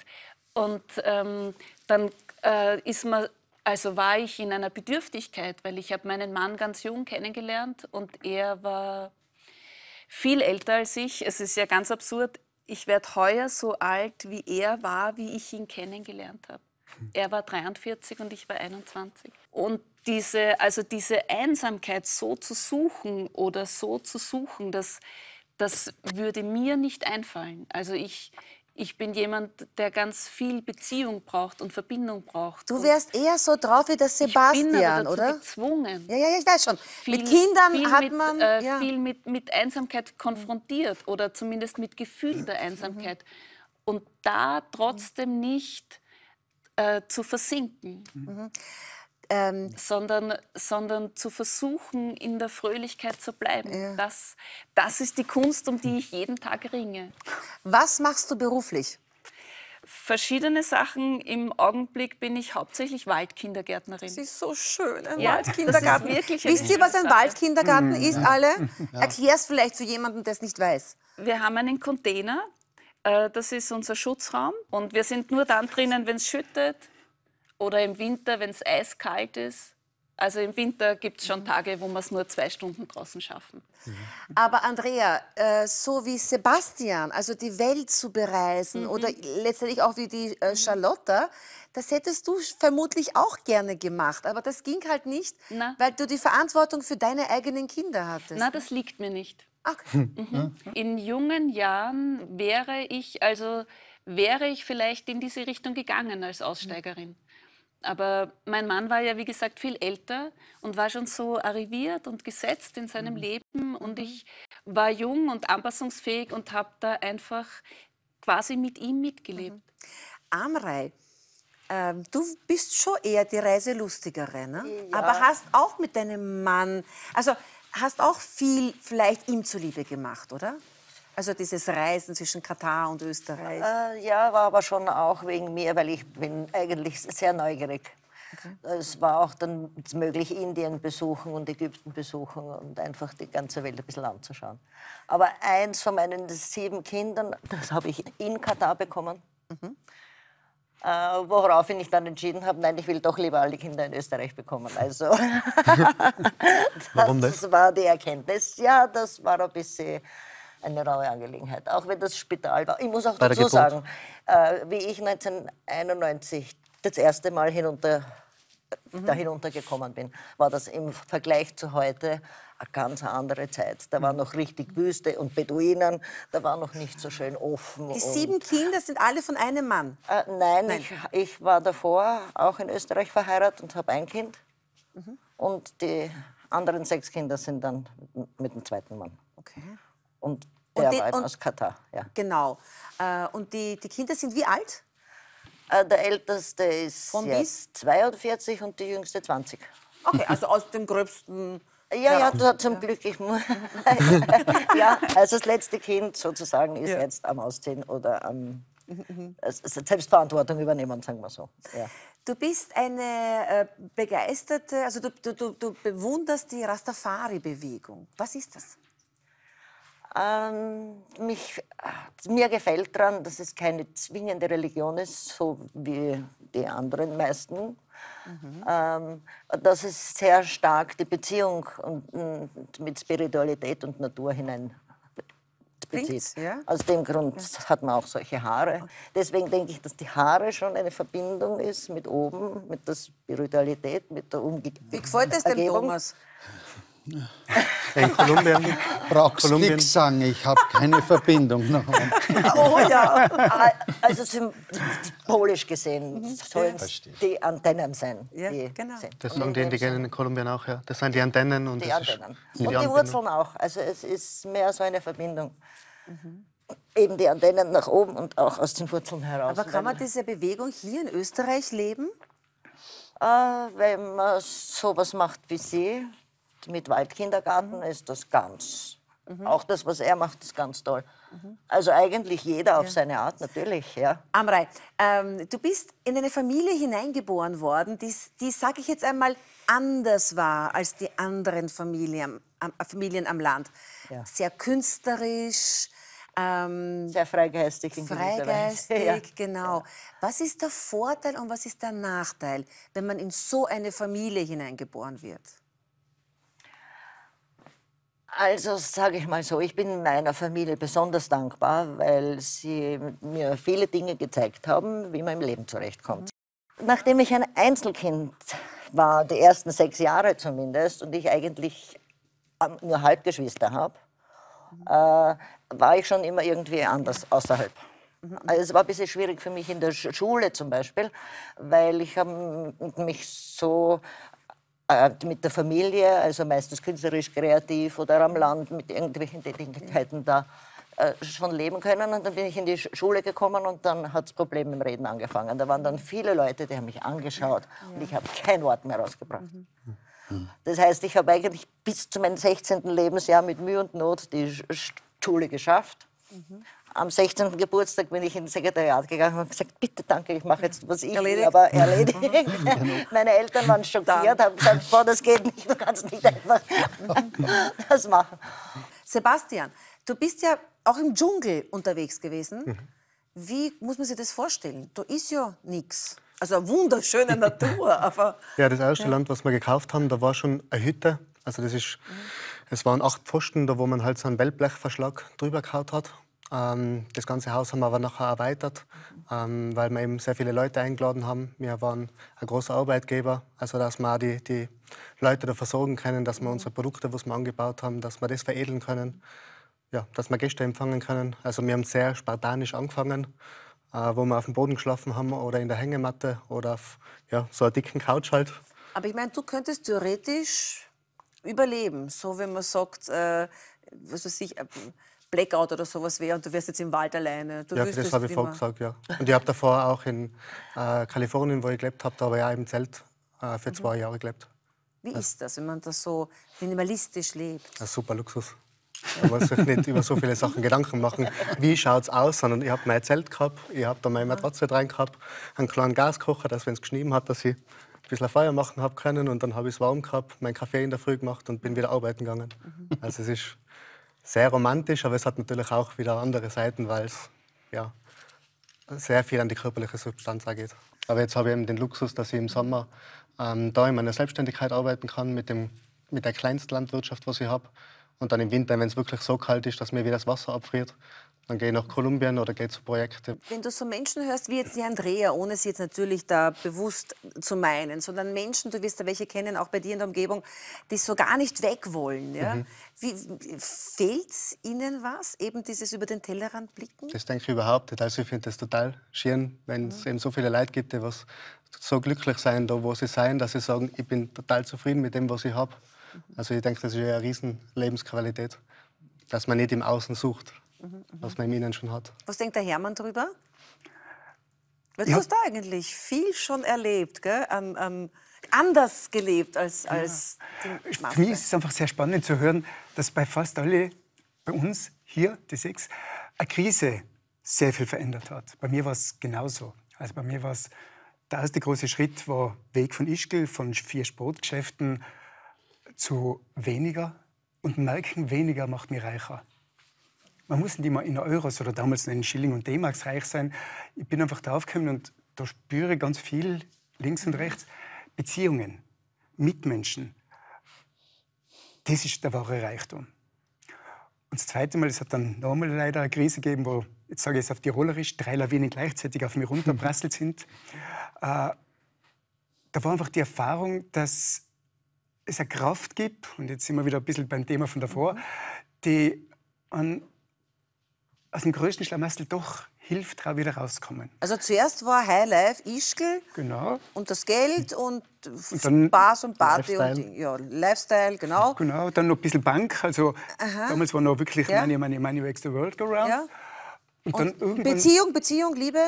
und ähm, dann äh, ist man, also war ich in einer Bedürftigkeit, weil ich habe meinen Mann ganz jung kennengelernt und er war viel älter als ich. Es ist ja ganz absurd. Ich werde heuer so alt, wie er war, wie ich ihn kennengelernt habe. Er war 43 und ich war 21. Und diese, also diese Einsamkeit so zu suchen oder so zu suchen, dass das würde mir nicht einfallen. Also ich, ich bin jemand, der ganz viel Beziehung braucht und Verbindung braucht. Du wärst eher so drauf wie das Sebastian, ich bin aber dazu oder? gezwungen. Ja, ja, ja, ich weiß schon. Viel, mit Kindern viel hat mit, man äh, ja. viel mit, mit Einsamkeit mhm. konfrontiert oder zumindest mit Gefühl der mhm. Einsamkeit und da trotzdem nicht äh, zu versinken. Mhm. mhm. Ähm sondern, sondern zu versuchen, in der Fröhlichkeit zu bleiben. Ja. Das, das ist die Kunst, um die ich jeden Tag ringe. Was machst du beruflich? verschiedene Sachen. Im Augenblick bin ich hauptsächlich Waldkindergärtnerin. Das ist so schön, ein ja, Waldkindergarten. Wirklich Wisst ihr, was ein Waldkindergarten hm, ist, alle? Ja. Erklär es vielleicht zu jemandem, der es nicht weiß. Wir haben einen Container, äh, das ist unser Schutzraum. Und wir sind nur dann drinnen, wenn es schüttet, oder im Winter, wenn es eiskalt ist. Also im Winter gibt es schon mhm. Tage, wo wir es nur zwei Stunden draußen schaffen. Mhm. Aber Andrea, äh, so wie Sebastian, also die Welt zu bereisen mhm. oder letztendlich auch wie die äh, mhm. Charlotta, das hättest du vermutlich auch gerne gemacht. Aber das ging halt nicht, Na. weil du die Verantwortung für deine eigenen Kinder hattest. Na, ne? das liegt mir nicht. Okay. Mhm. In jungen Jahren wäre ich also wäre ich vielleicht in diese Richtung gegangen als Aussteigerin. Aber mein Mann war ja, wie gesagt, viel älter und war schon so arriviert und gesetzt in seinem mhm. Leben. Und mhm. ich war jung und anpassungsfähig und habe da einfach quasi mit ihm mitgelebt. Mhm. Amrei, äh, du bist schon eher die Reiselustigere, ne? Ja. aber hast auch mit deinem Mann, also hast auch viel vielleicht ihm zuliebe gemacht, oder? Also dieses Reisen zwischen Katar und Österreich. Äh, ja, war aber schon auch wegen mir, weil ich bin eigentlich sehr neugierig. Okay. Es war auch dann möglich, Indien besuchen und Ägypten besuchen und einfach die ganze Welt ein bisschen anzuschauen. Aber eins von meinen sieben Kindern, das habe ich in Katar bekommen. Mhm. Äh, woraufhin ich dann entschieden habe, nein, ich will doch lieber alle Kinder in Österreich bekommen. Also, das Warum das? war die Erkenntnis. Ja, das war ein bisschen eine raue Angelegenheit, auch wenn das Spital war. Ich muss auch dazu sagen, äh, wie ich 1991 das erste Mal hinunter, äh, mhm. da hinuntergekommen bin, war das im Vergleich zu heute eine ganz andere Zeit. Da war mhm. noch richtig Wüste und Beduinen, da war noch nicht so schön offen. Die sieben Kinder sind alle von einem Mann? Äh, nein, nein. Ich, ich, war davor auch in Österreich verheiratet und habe ein Kind. Mhm. Und die anderen sechs Kinder sind dann mit dem zweiten Mann. Okay. Und der und die, war und, aus Katar, ja. Genau. Äh, und die, die Kinder sind wie alt? Äh, der Älteste ist Von jetzt 42 und die Jüngste 20. Okay, also aus dem gröbsten... Ja, ja, ja zum Glück. Ich ja, also das letzte Kind sozusagen ist ja. jetzt am Ausziehen oder am mhm, mhm. Selbstverantwortung übernehmen, sagen wir so. Ja. Du bist eine äh, begeisterte, also du, du, du bewunderst die Rastafari-Bewegung. Was ist das? Ähm, mich, äh, mir gefällt daran, dass es keine zwingende Religion ist, so wie die anderen meisten. Mhm. Ähm, dass es sehr stark die Beziehung und, und mit Spiritualität und Natur hinein bezieht. Ja? Aus dem Grund ja. hat man auch solche Haare. Deswegen denke ich, dass die Haare schon eine Verbindung ist mit oben, mit der Spiritualität, mit der Umgebung. Wie gefällt es dem Thomas? In Kolumbien brauchst Kolumbien. nichts sagen, ich habe keine Verbindung nach Oh ja, also symbolisch gesehen sollen die Antennen sein. Ja, genau. Das sagen die Indigenen in Kolumbien auch, ja. Das sind die Antennen und die Antennen. und die, die Wurzeln auch. Also es ist mehr so eine Verbindung. Mhm eben die Antennen nach oben und auch aus den Wurzeln heraus. Aber kann man diese Bewegung hier in Österreich leben? Äh, wenn man sowas macht wie sie, mit Waldkindergarten, ist das ganz. Mhm. Auch das, was er macht, ist ganz toll. Mhm. Also eigentlich jeder auf ja. seine Art, natürlich. Ja. Amrei, ähm, du bist in eine Familie hineingeboren worden, die, die sage ich jetzt einmal, anders war als die anderen Familien, am, äh, Familien am Land. Ja. Sehr künstlerisch. Ähm, Sehr freigeistig. In freigeistig, ja. genau. Was ist der Vorteil und was ist der Nachteil, wenn man in so eine Familie hineingeboren wird? Also sage ich mal so, ich bin meiner Familie besonders dankbar, weil sie mir viele Dinge gezeigt haben, wie man im Leben zurechtkommt. Nachdem ich ein Einzelkind war, die ersten sechs Jahre zumindest, und ich eigentlich ähm, nur Halbgeschwister habe, äh, war ich schon immer irgendwie anders außerhalb. Mhm. Also es war ein bisschen schwierig für mich in der Schule zum Beispiel, weil ich mich so äh, mit der Familie, also meistens künstlerisch kreativ oder am Land mit irgendwelchen Tätigkeiten da äh, schon leben können. Und dann bin ich in die Schule gekommen und dann hat das Problem mit dem Reden angefangen. Da waren dann viele Leute, die haben mich angeschaut und ich habe kein Wort mehr rausgebracht. Mhm. Das heißt, ich habe eigentlich bis zu meinem 16. Lebensjahr mit Mühe und Not die Schule geschafft. Mhm am 16. Geburtstag bin ich ins Sekretariat gegangen und gesagt, bitte danke, ich mache jetzt, was ich erledigt. will, aber erledigt. Mhm. Meine Eltern waren schockiert, haben gesagt, boah, das geht nicht, du kannst nicht einfach das machen. Sebastian, du bist ja auch im Dschungel unterwegs gewesen. Wie muss man sich das vorstellen? Da ist ja nichts. Also eine wunderschöne Natur, aber... Ja, das erste ja. Land, was wir gekauft haben, da war schon eine Hütte. Also das ist... Mhm. Es waren acht Pfosten, da wo man halt so einen Wellblechverschlag drüber gehaut hat ähm, das ganze Haus haben wir aber nachher erweitert, ähm, weil wir eben sehr viele Leute eingeladen haben. Wir waren ein großer Arbeitgeber, also dass wir die, die Leute da versorgen können, dass wir unsere Produkte, was wir angebaut haben, dass wir das veredeln können, ja, dass wir Gäste empfangen können. Also wir haben sehr spartanisch angefangen, äh, wo wir auf dem Boden geschlafen haben oder in der Hängematte oder auf ja, so einer dicken Couch halt. Aber ich meine, du könntest theoretisch überleben, so wenn man sagt, äh, was weiß ich, ähm, Blackout oder sowas wäre und du wärst jetzt im Wald alleine. Du ja, das habe ich vorher gesagt, ja. Und ich habe davor auch in äh, Kalifornien, wo ich gelebt habe, da war ich auch im Zelt äh, für mhm. zwei Jahre gelebt. Wie also, ist das, wenn man das so minimalistisch lebt? Ein super Luxus. Man muss sich nicht über so viele Sachen Gedanken machen. Wie schaut es aus? Sondern ich habe mein Zelt gehabt, ich habe da meine Matratze rein gehabt, einen kleinen Gaskocher, dass wenn es geschnieben hat, dass ich ein bisschen Feuer machen habe können und dann habe ich es warm gehabt, meinen Kaffee in der Früh gemacht und bin wieder arbeiten gegangen. Mhm. Also es ist sehr romantisch, aber es hat natürlich auch wieder andere Seiten, weil es ja, sehr viel an die körperliche Substanz angeht. Aber jetzt habe ich eben den Luxus, dass ich im Sommer ähm, da in meiner Selbstständigkeit arbeiten kann mit, dem, mit der Kleinstlandwirtschaft, was ich habe. Und dann im Winter, wenn es wirklich so kalt ist, dass mir wieder das Wasser abfriert, dann gehe ich nach Kolumbien oder gehe zu Projekten. Wenn du so Menschen hörst wie jetzt die Andrea, ohne sie jetzt natürlich da bewusst zu meinen, sondern Menschen, du wirst da welche kennen, auch bei dir in der Umgebung, die so gar nicht weg wollen. Ja? Mhm. Wie, fehlt ihnen was, eben dieses über den Tellerrand blicken? Das denke ich überhaupt nicht. Also ich finde das total schön, wenn es mhm. eben so viele Leute gibt, die was so glücklich sein, da wo sie sein, dass sie sagen, ich bin total zufrieden mit dem, was ich habe. Mhm. Also ich denke, das ist eine riesen Lebensqualität, dass man nicht im Außen sucht mhm, was man im Inneren schon hat. Was denkt der Hermann darüber? du ja. hast da eigentlich viel schon erlebt, gell? Ähm, ähm, anders gelebt als, ja. als die Für mich ist es einfach sehr spannend zu hören, dass bei fast alle bei uns hier, die sechs, eine Krise sehr viel verändert hat. Bei mir war es genauso. Also bei mir war es der erste große Schritt war Weg von Ischgl, von vier Sportgeschäften zu weniger. Und merken, weniger macht mich reicher man muss nicht immer in Euros oder damals in Schilling und D-Marks reich sein. Ich bin einfach darauf gekommen und da spüre ich ganz viel, links und rechts, Beziehungen, Mitmenschen. Das ist der wahre Reichtum. Und das zweite Mal, es hat dann nochmal leider eine Krise gegeben, wo, jetzt sage ich es auf Tirolerisch, drei Lawinen gleichzeitig auf mich runterprasselt sind. Äh, da war einfach die Erfahrung, dass es eine Kraft gibt, und jetzt sind wir wieder ein bisschen beim Thema von davor, die an aus dem größten Schlamassel doch hilft, auch wieder rauskommen. Also zuerst war Highlife, Ischgl genau. und das Geld und, und dann Bars und Party Lifestyle. und ja, Lifestyle, genau. Genau, dann noch ein bisschen Bank, also Aha. damals war noch wirklich ja. Money, Money, Money makes the world go round. Ja. Und, und irgendwann, Beziehung, Beziehung, Liebe?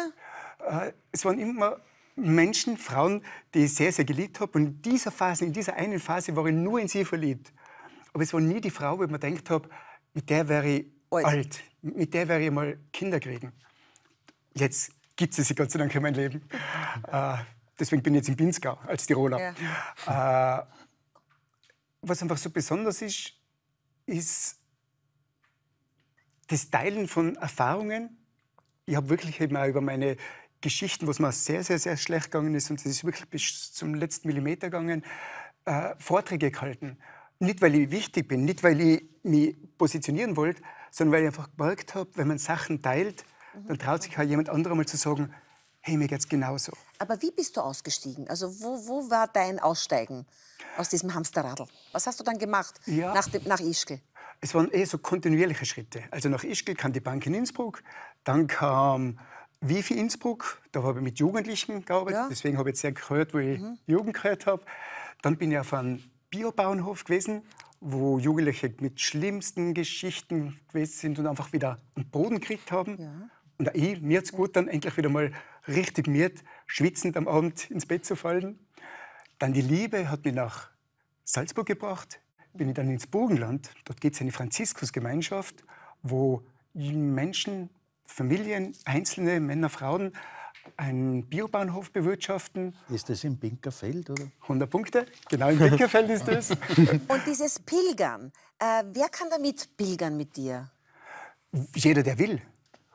Äh, es waren immer Menschen, Frauen, die ich sehr, sehr geliebt habe. Und in dieser Phase, in dieser einen Phase war ich nur in sie verliebt. Aber es war nie die Frau, wo ich mir gedacht habe, mit der wäre ich alt. alt mit der werde ich mal Kinder kriegen. Jetzt gibt es sie Gott sei Dank in meinem Leben. Äh, deswegen bin ich jetzt in Pinzgau als Tiroler. Ja. Äh, was einfach so besonders ist, ist das Teilen von Erfahrungen. Ich habe wirklich eben auch über meine Geschichten, was mir sehr, sehr, sehr schlecht gegangen ist, und es ist wirklich bis zum letzten Millimeter gegangen, äh, Vorträge gehalten. Nicht, weil ich wichtig bin, nicht, weil ich mich positionieren wollte, sondern weil ich einfach gemerkt habe, wenn man Sachen teilt, mhm. dann traut sich halt jemand anderer mal zu sagen, hey, mir geht's genauso. Aber wie bist du ausgestiegen? Also wo, wo war dein Aussteigen aus diesem Hamsterradl? Was hast du dann gemacht ja. nach, dem, nach Ischgl? Es waren eher so kontinuierliche Schritte. Also nach Ischgl kam die Bank in Innsbruck, dann kam Wifi Innsbruck, da habe ich mit Jugendlichen gearbeitet, ja. deswegen habe ich jetzt sehr gehört, wo ich mhm. Jugend gehört habe. Dann bin ich auf einem Biobauernhof gewesen wo Jugendliche mit schlimmsten Geschichten gewesen sind und einfach wieder einen Boden gekriegt haben. Ja. Und ich, mir jetzt gut, dann endlich wieder mal richtig miert, schwitzend am Abend ins Bett zu fallen. Dann die Liebe hat mich nach Salzburg gebracht. Bin ich dann ins Burgenland. Dort gibt es eine Franziskusgemeinschaft, wo Menschen, Familien, einzelne Männer, Frauen einen Biobahnhof bewirtschaften. Ist das im Binkerfeld, oder? 100 Punkte, genau im Binkerfeld ist das. Und dieses Pilgern, äh, wer kann da pilgern mit dir? Jeder, der will.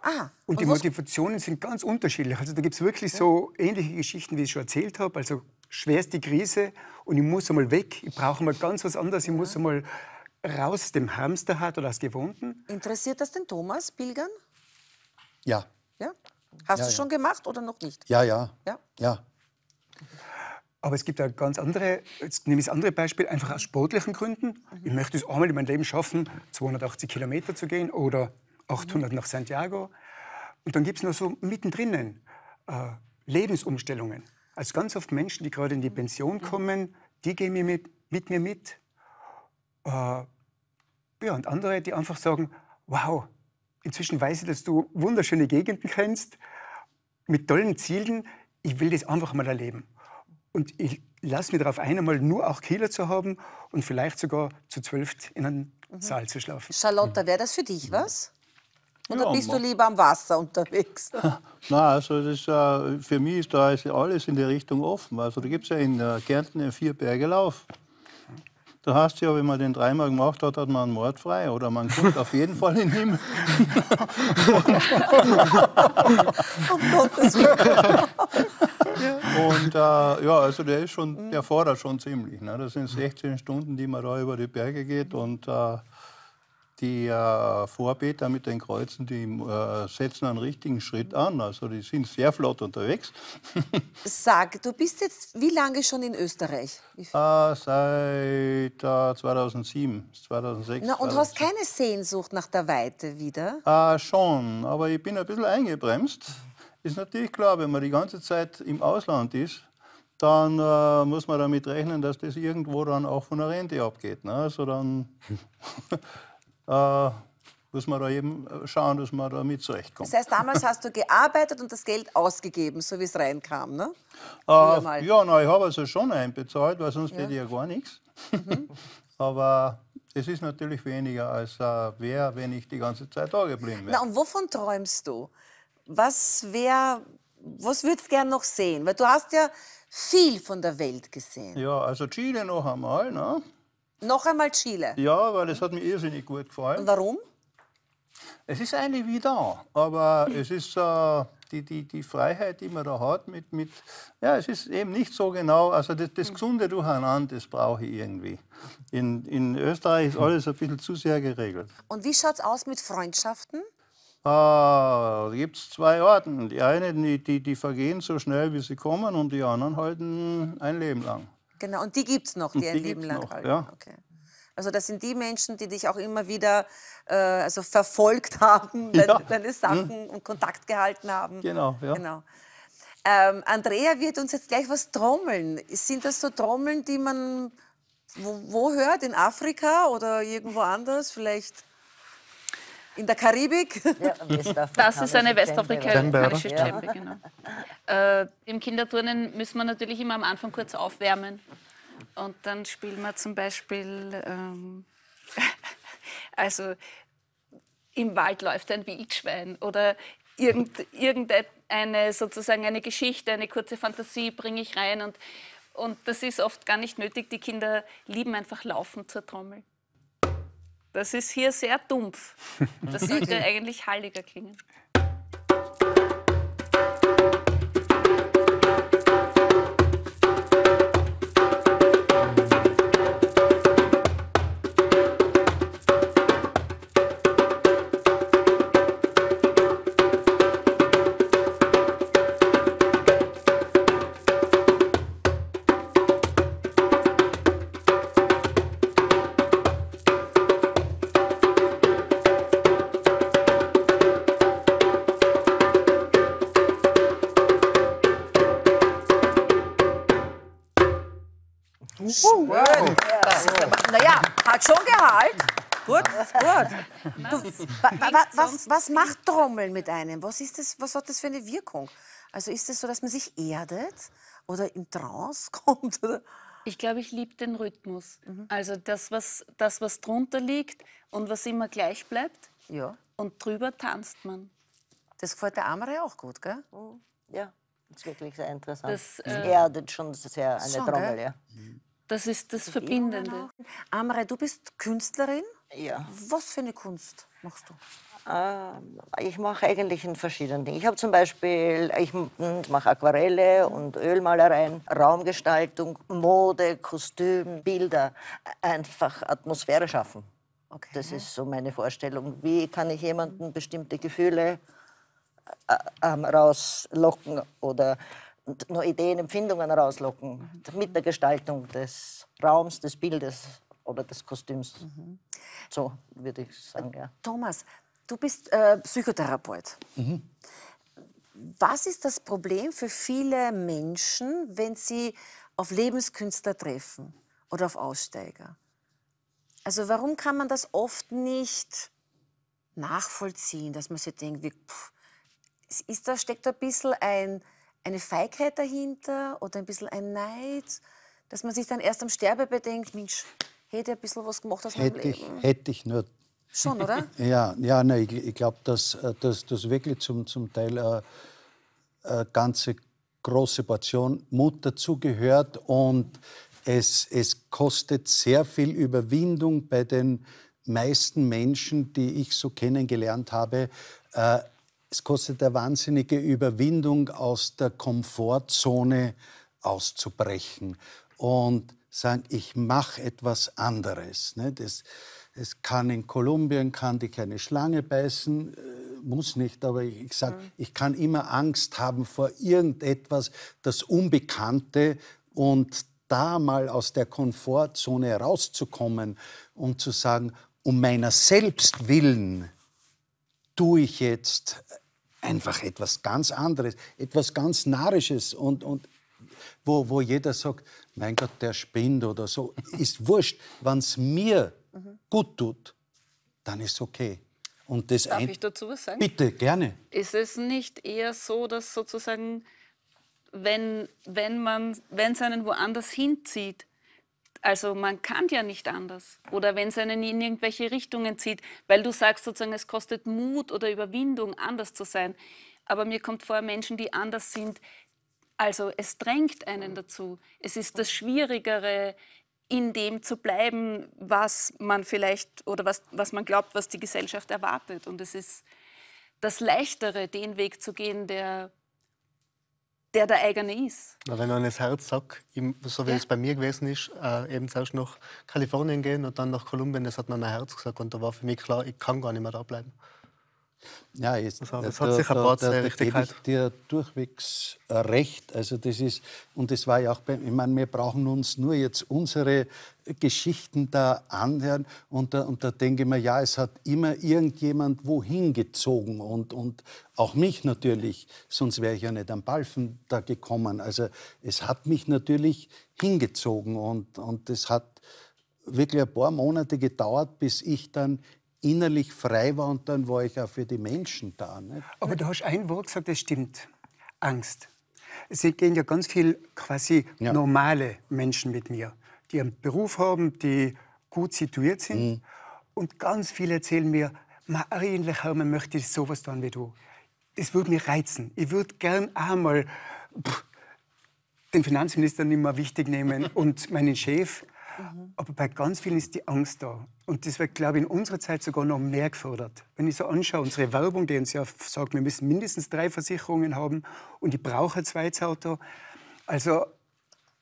Ah, und, und die Motivationen sind ganz unterschiedlich. Also da gibt es wirklich so ähnliche Geschichten, wie ich schon erzählt habe. Also schwerste Krise und ich muss einmal weg. Ich brauche mal ganz was anderes. Ich ja. muss einmal raus aus dem Hamsterrad oder aus Gewohnten. Interessiert das den Thomas Pilgern? Ja. Ja? Hast ja, du ja. schon gemacht oder noch nicht? Ja, ja. Ja. ja. Aber es gibt ja ganz andere, jetzt nehme ich das andere Beispiel, einfach aus sportlichen Gründen. Mhm. Ich möchte es einmal in meinem Leben schaffen, 280 Kilometer zu gehen oder 800 mhm. nach Santiago. Und dann gibt es noch so mittendrin äh, Lebensumstellungen. Also ganz oft Menschen, die gerade in die Pension mhm. kommen, die gehen mir mit, mit mir mit. Äh, ja, und andere, die einfach sagen, wow, inzwischen weiß ich, dass du wunderschöne Gegenden kennst, mit tollen Zielen. Ich will das einfach mal erleben. Und ich lasse mich darauf ein, einmal nur auch Kieler zu haben und vielleicht sogar zu zwölf in einen mhm. Saal zu schlafen. Charlotte, mhm. wäre das für dich mhm. was? Oder ja, bist du lieber am Wasser unterwegs? Na, also das ist, äh, für mich ist da alles in die Richtung offen. Also da gibt es ja in Kärnten äh, einen Vierbergelauf. Du hast ja, wenn man den dreimal gemacht hat, hat man einen Mord frei oder man kommt auf jeden Fall in ihm. Und äh, ja, also der ist schon, der fordert schon ziemlich. Ne? Das sind 16 Stunden, die man da über die Berge geht und äh, die äh, Vorbeter mit den Kreuzen, die äh, setzen einen richtigen Schritt an. Also die sind sehr flott unterwegs. Sag, du bist jetzt wie lange schon in Österreich? Ah, äh, seit 2007, 2006. Na, und 2006. hast keine Sehnsucht nach der Weite wieder? Ah, schon, aber ich bin ein bisschen eingebremst. Ist natürlich klar, wenn man die ganze Zeit im Ausland ist, dann äh, muss man damit rechnen, dass das irgendwo dann auch von der Rente abgeht. Ne? Also dann äh, muss man da eben äh, schauen, dass man da mit zurechtkommt. Das heißt, damals hast du gearbeitet und das Geld ausgegeben, so wie es reinkam, ne? Äh, ja, na, ich habe also schon einbezahlt, weil sonst ja. ich ja gar nichts. Mhm. Aber es ist natürlich weniger als äh, wäre, wenn ich die ganze Zeit da geblieben wäre. Na, und wovon träumst du? Was wäre, was würdest du gern noch sehen? Weil du hast ja viel von der Welt gesehen. Ja, also Chile noch einmal, ne? Noch einmal Chile. Ja, weil es hat mir irrsinnig gut gefallen. Und warum? Es ist eigentlich wie da, aber es ist äh, die, die, die Freiheit, die man da hat, mit, mit, ja, es ist eben nicht so genau, also das, das hm. gesunde Durcheinander, das brauche ich irgendwie. In, in Österreich ist alles ein bisschen zu sehr geregelt. Und wie schaut es aus mit Freundschaften? Ah, da gibt es zwei Arten. Die einen, die, die, die vergehen so schnell, wie sie kommen, und die anderen halten ein Leben lang. Genau, und die gibt es noch, die, ein Leben lang noch, halten. Ja. Okay. Also das sind die Menschen, die dich auch immer wieder äh, also verfolgt haben, deine, ja. deine Sachen hm. und Kontakt gehalten haben. Genau, ja. Genau. Ähm, Andrea wird uns jetzt gleich was trommeln. Sind das so Trommeln, die man wo, wo hört? In Afrika oder irgendwo anders? Vielleicht in der Karibik. Ja, das ist eine westafrikanische Stempe, genau. Äh, Im Kinderturnen müssen wir natürlich immer am Anfang kurz aufwärmen. Und dann spielen wir zum Beispiel, ähm, also im Wald läuft ein Wildschwein oder irgend, irgendeine sozusagen eine Geschichte, eine kurze Fantasie bringe ich rein. Und, und das ist oft gar nicht nötig. Die Kinder lieben einfach Laufen zur Trommel. Das ist hier sehr dumpf. Das sollte eigentlich halliger klingen. was, was macht Trommeln mit einem? Was, ist das, was hat das für eine Wirkung? Also ist es das so, dass man sich erdet oder in Trance kommt? Oder? Ich glaube, ich liebe den Rhythmus. Mhm. Also das was, das, was drunter liegt und was immer gleich bleibt. Ja. Und drüber tanzt man. Das gefällt der Amere auch gut, gell? Ja, das ist wirklich sehr interessant. Das, äh, erdet schon sehr eine schon, Trommel, gell? ja. Das ist das, das Verbindende. Amere, du bist Künstlerin? Ja. Was für eine Kunst machst du? Ähm, ich mache eigentlich in verschiedenen Dingen. Ich habe zum Beispiel, ich hm, mache Aquarelle und Ölmalereien, Raumgestaltung, Mode, Kostüm, Bilder, einfach Atmosphäre schaffen. Okay. Das ist so meine Vorstellung. Wie kann ich jemanden bestimmte Gefühle äh, ähm, rauslocken oder nur Ideen, Empfindungen rauslocken mhm. mit der Gestaltung des Raums, des Bildes? oder des Kostüms. Mhm. So würde ich sagen, ja. Thomas, du bist äh, Psychotherapeut. Mhm. Was ist das Problem für viele Menschen, wenn sie auf Lebenskünstler treffen oder auf Aussteiger? Also warum kann man das oft nicht nachvollziehen, dass man sich denkt, wie, pff, ist da, steckt da ein bisschen ein, eine Feigheit dahinter oder ein bisschen ein Neid, dass man sich dann erst am Sterbe bedenkt, Mensch, hätte ein bisschen was gemacht aus hätte meinem ich, Hätte ich nur. Schon, oder? ja, ja ne, ich, ich glaube, dass äh, das wirklich zum, zum Teil eine äh, äh, ganze große Portion Mut dazugehört und es, es kostet sehr viel Überwindung bei den meisten Menschen, die ich so kennengelernt habe. Äh, es kostet eine wahnsinnige Überwindung, aus der Komfortzone auszubrechen. Und sagen, ich mache etwas anderes. Ne? Das, es kann in Kolumbien, kann dich eine Schlange beißen, äh, muss nicht, aber ich, ich sage, mhm. ich kann immer Angst haben vor irgendetwas, das Unbekannte und da mal aus der Komfortzone herauszukommen und zu sagen, um meiner selbst willen tue ich jetzt einfach etwas ganz anderes, etwas ganz Narisches und, und wo, wo jeder sagt, mein Gott, der spinnt oder so. Ist wurscht. Wenn es mir mhm. gut tut, dann ist es okay. Und das Darf ich dazu was sagen? Bitte, gerne. Ist es nicht eher so, dass sozusagen, wenn, wenn man wenn es einen woanders hinzieht, also man kann ja nicht anders. Oder wenn es einen in irgendwelche Richtungen zieht, weil du sagst sozusagen, es kostet Mut oder Überwindung, anders zu sein. Aber mir kommt vor, Menschen, die anders sind, also es drängt einen mhm. dazu. Es ist das Schwierigere, in dem zu bleiben, was man vielleicht oder was, was man glaubt, was die Gesellschaft erwartet. Und es ist das Leichtere, den Weg zu gehen, der der der eigene ist. Na, wenn man ins Herz sagt, so wie ja. es bei mir gewesen ist, äh, eben zuerst nach Kalifornien gehen und dann nach Kolumbien, das hat mir mein Herz gesagt und da war für mich klar, ich kann gar nicht mehr da bleiben. Ja, jetzt, das, das hat äh, sich ein da, da, da ich dir durchwegs äh, recht. Also das ist, und das war ja auch, bei, ich meine, wir brauchen uns nur jetzt unsere Geschichten da anhören und da, und da denke ich mir, ja, es hat immer irgendjemand wohin gezogen und, und auch mich natürlich, sonst wäre ich ja nicht am Balfen da gekommen. Also es hat mich natürlich hingezogen und, und das hat wirklich ein paar Monate gedauert, bis ich dann innerlich frei war und dann war ich auch für die Menschen da. Nicht? Aber du hast ein Wort gesagt, das stimmt. Angst. Es gehen ja ganz viele quasi ja. normale Menschen mit mir, die einen Beruf haben, die gut situiert sind. Mhm. Und ganz viele erzählen mir, man eigentlich man möchte sowas tun wie du. Es würde mich reizen. Ich würde gern einmal den Finanzminister nicht mehr wichtig nehmen und meinen Chef Mhm. Aber bei ganz vielen ist die Angst da. Und das wird, glaube ich, in unserer Zeit sogar noch mehr gefördert. Wenn ich so anschaue, unsere Werbung, die uns ja sagt, wir müssen mindestens drei Versicherungen haben und ich brauche ein zweites Auto. Also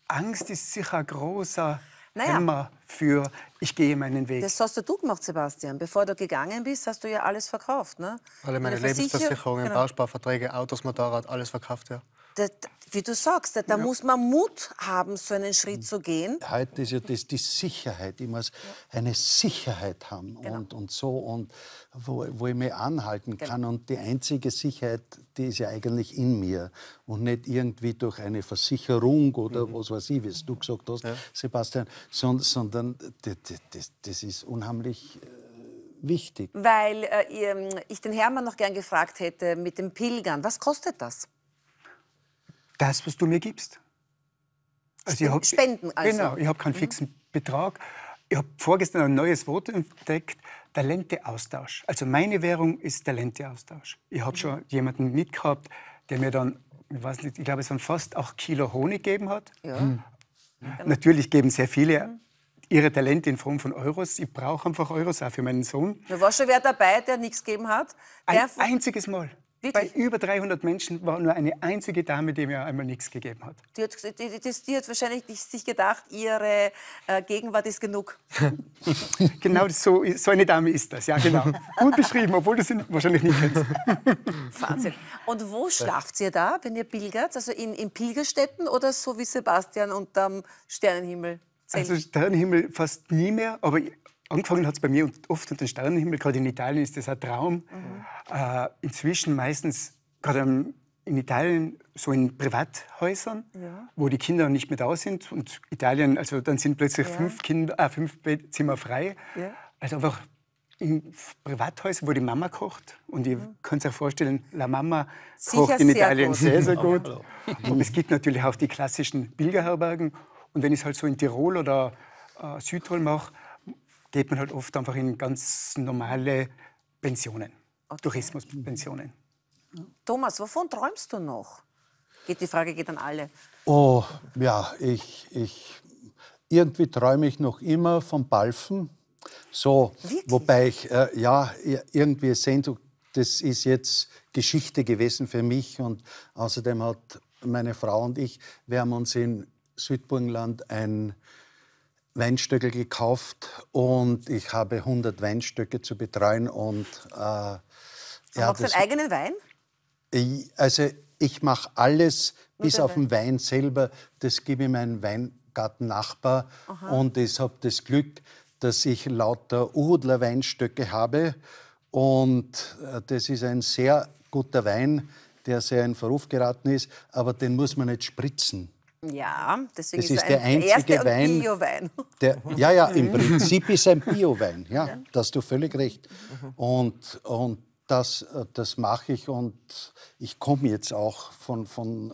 Angst ist sicher ein großer naja. Hämmer für ich gehe meinen Weg. Das hast du gemacht, Sebastian. Bevor du gegangen bist, hast du ja alles verkauft. Ne? Alle meine, Lebensversicherungen, genau. Bausparverträge, Autos, Motorrad, alles verkauft, ja. Das, wie du sagst, da ja. muss man Mut haben, so einen Schritt hm. zu gehen. Heute ist ja das die Sicherheit. Ich muss ja. eine Sicherheit haben genau. und, und so, und wo, wo ich mich anhalten genau. kann. Und die einzige Sicherheit, die ist ja eigentlich in mir und nicht irgendwie durch eine Versicherung oder mhm. was weiß ich, wie du gesagt hast, ja. Sebastian, sondern, sondern das, das, das ist unheimlich äh, wichtig. Weil äh, ich den Hermann noch gern gefragt hätte mit dem Pilgern, was kostet das? das, was du mir gibst. Also ich hab, Spenden also. Genau, ich habe keinen mhm. fixen mhm. Betrag. Ich habe vorgestern ein neues Wort entdeckt, Talenteaustausch. Also meine Währung ist Talenteaustausch. Ich habe mhm. schon jemanden mitgehabt, der mir dann, ich weiß nicht, ich glaube, es waren fast 8 Kilo Honig gegeben hat. Ja. Mhm. Genau. Natürlich geben sehr viele mhm. ihre Talente in Form von Euros. Ich brauche einfach Euros auch für meinen Sohn. Da war schon wer dabei, der nichts gegeben hat. Der ein einziges Mal. Wirklich? Bei über 300 Menschen war nur eine einzige Dame, die mir einmal nichts gegeben hat. Die hat, die, die, die hat wahrscheinlich sich gedacht, ihre äh, Gegenwart ist genug. genau so, so eine Dame ist das, ja genau. Gut beschrieben, obwohl du sie wahrscheinlich nicht kennst. Wahnsinn. Und wo schlaft ihr da, wenn ihr pilgert? Also in, in Pilgerstätten oder so wie Sebastian unterm Sternenhimmel? Also Zelt? Also Sternenhimmel fast nie mehr, aber angefangen hat es bei mir oft unter dem Sternenhimmel, gerade in Italien ist das ein Traum. Mhm. Äh, inzwischen meistens gerade in Italien so in Privathäusern, ja. wo die Kinder nicht mehr da sind. Und Italien, also dann sind plötzlich ja. fünf, Kinder, äh, fünf Zimmer frei. Ja. Also einfach in Privathäusern, wo die Mama kocht. Und ihr mhm. könnt euch vorstellen, La Mama Sicher kocht in Italien gut. sehr, sehr gut. Und es gibt natürlich auch die klassischen Pilgerherbergen. Und wenn ich es halt so in Tirol oder äh, Südtirol mache, geht man halt oft einfach in ganz normale Pensionen, okay. Tourismuspensionen. Thomas, wovon träumst du noch? Geht die Frage geht an alle. Oh, ja, ich, ich irgendwie träume ich noch immer vom Balfen. So, Wirklich? wobei ich äh, ja irgendwie Sehnsucht, das ist jetzt Geschichte gewesen für mich und außerdem hat meine Frau und ich, wir haben uns in Südburgenland ein Weinstücke gekauft und ich habe 100 Weinstöcke zu betreuen. Und, äh, ja, Machst du einen eigenen Wein? Ich, also ich mache alles Nur bis auf Wein. den Wein selber. Das gebe ich meinem Weingarten-Nachbar. Und ich habe das Glück, dass ich lauter Urudler Weinstöcke habe. Und äh, das ist ein sehr guter Wein, der sehr in Verruf geraten ist. Aber den muss man nicht spritzen. Ja, deswegen das ist, ist der ein der erste bio Wein, Biowein. Der, ja, ja, im Prinzip ist ein Biowein. Ja, ja, da hast du völlig recht. Und, und das, das mache ich und ich komme jetzt auch von, von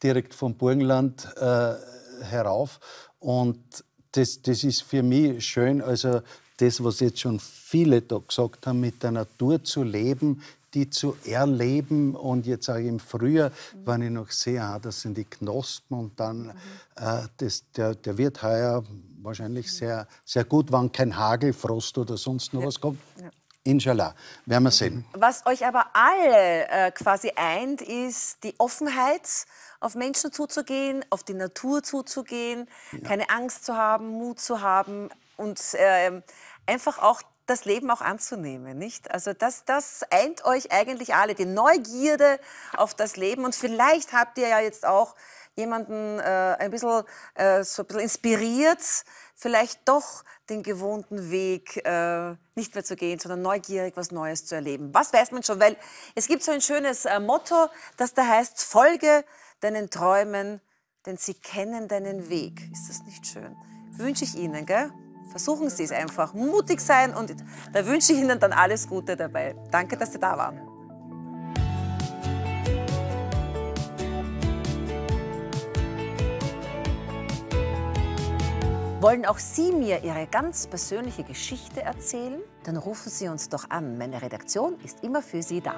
direkt vom Burgenland äh, herauf und das, das ist für mich schön, also das, was jetzt schon viele da gesagt haben, mit der Natur zu leben, die zu erleben. Und jetzt sage ich im Frühjahr, mhm. waren ich noch sehe, ah, das sind die Knospen und dann, mhm. äh, das, der, der wird heuer wahrscheinlich mhm. sehr, sehr gut, wann kein Hagel, Frost oder sonst noch ja. was kommt. Ja. Inshallah, werden wir sehen. Mhm. Was euch aber alle äh, quasi eint, ist die Offenheit, auf Menschen zuzugehen, auf die Natur zuzugehen, ja. keine Angst zu haben, Mut zu haben und äh, einfach auch das Leben auch anzunehmen, nicht? Also das, das eint euch eigentlich alle, die Neugierde auf das Leben. Und vielleicht habt ihr ja jetzt auch jemanden äh, ein, bisschen, äh, so ein bisschen inspiriert, vielleicht doch den gewohnten Weg äh, nicht mehr zu gehen, sondern neugierig was Neues zu erleben. Was weiß man schon? Weil es gibt so ein schönes äh, Motto, das da heißt, folge deinen Träumen, denn sie kennen deinen Weg. Ist das nicht schön? Wünsche ich Ihnen, gell? Versuchen Sie es einfach. Mutig sein und da wünsche ich Ihnen dann alles Gute dabei. Danke, dass Sie da waren. Wollen auch Sie mir Ihre ganz persönliche Geschichte erzählen? Dann rufen Sie uns doch an. Meine Redaktion ist immer für Sie da.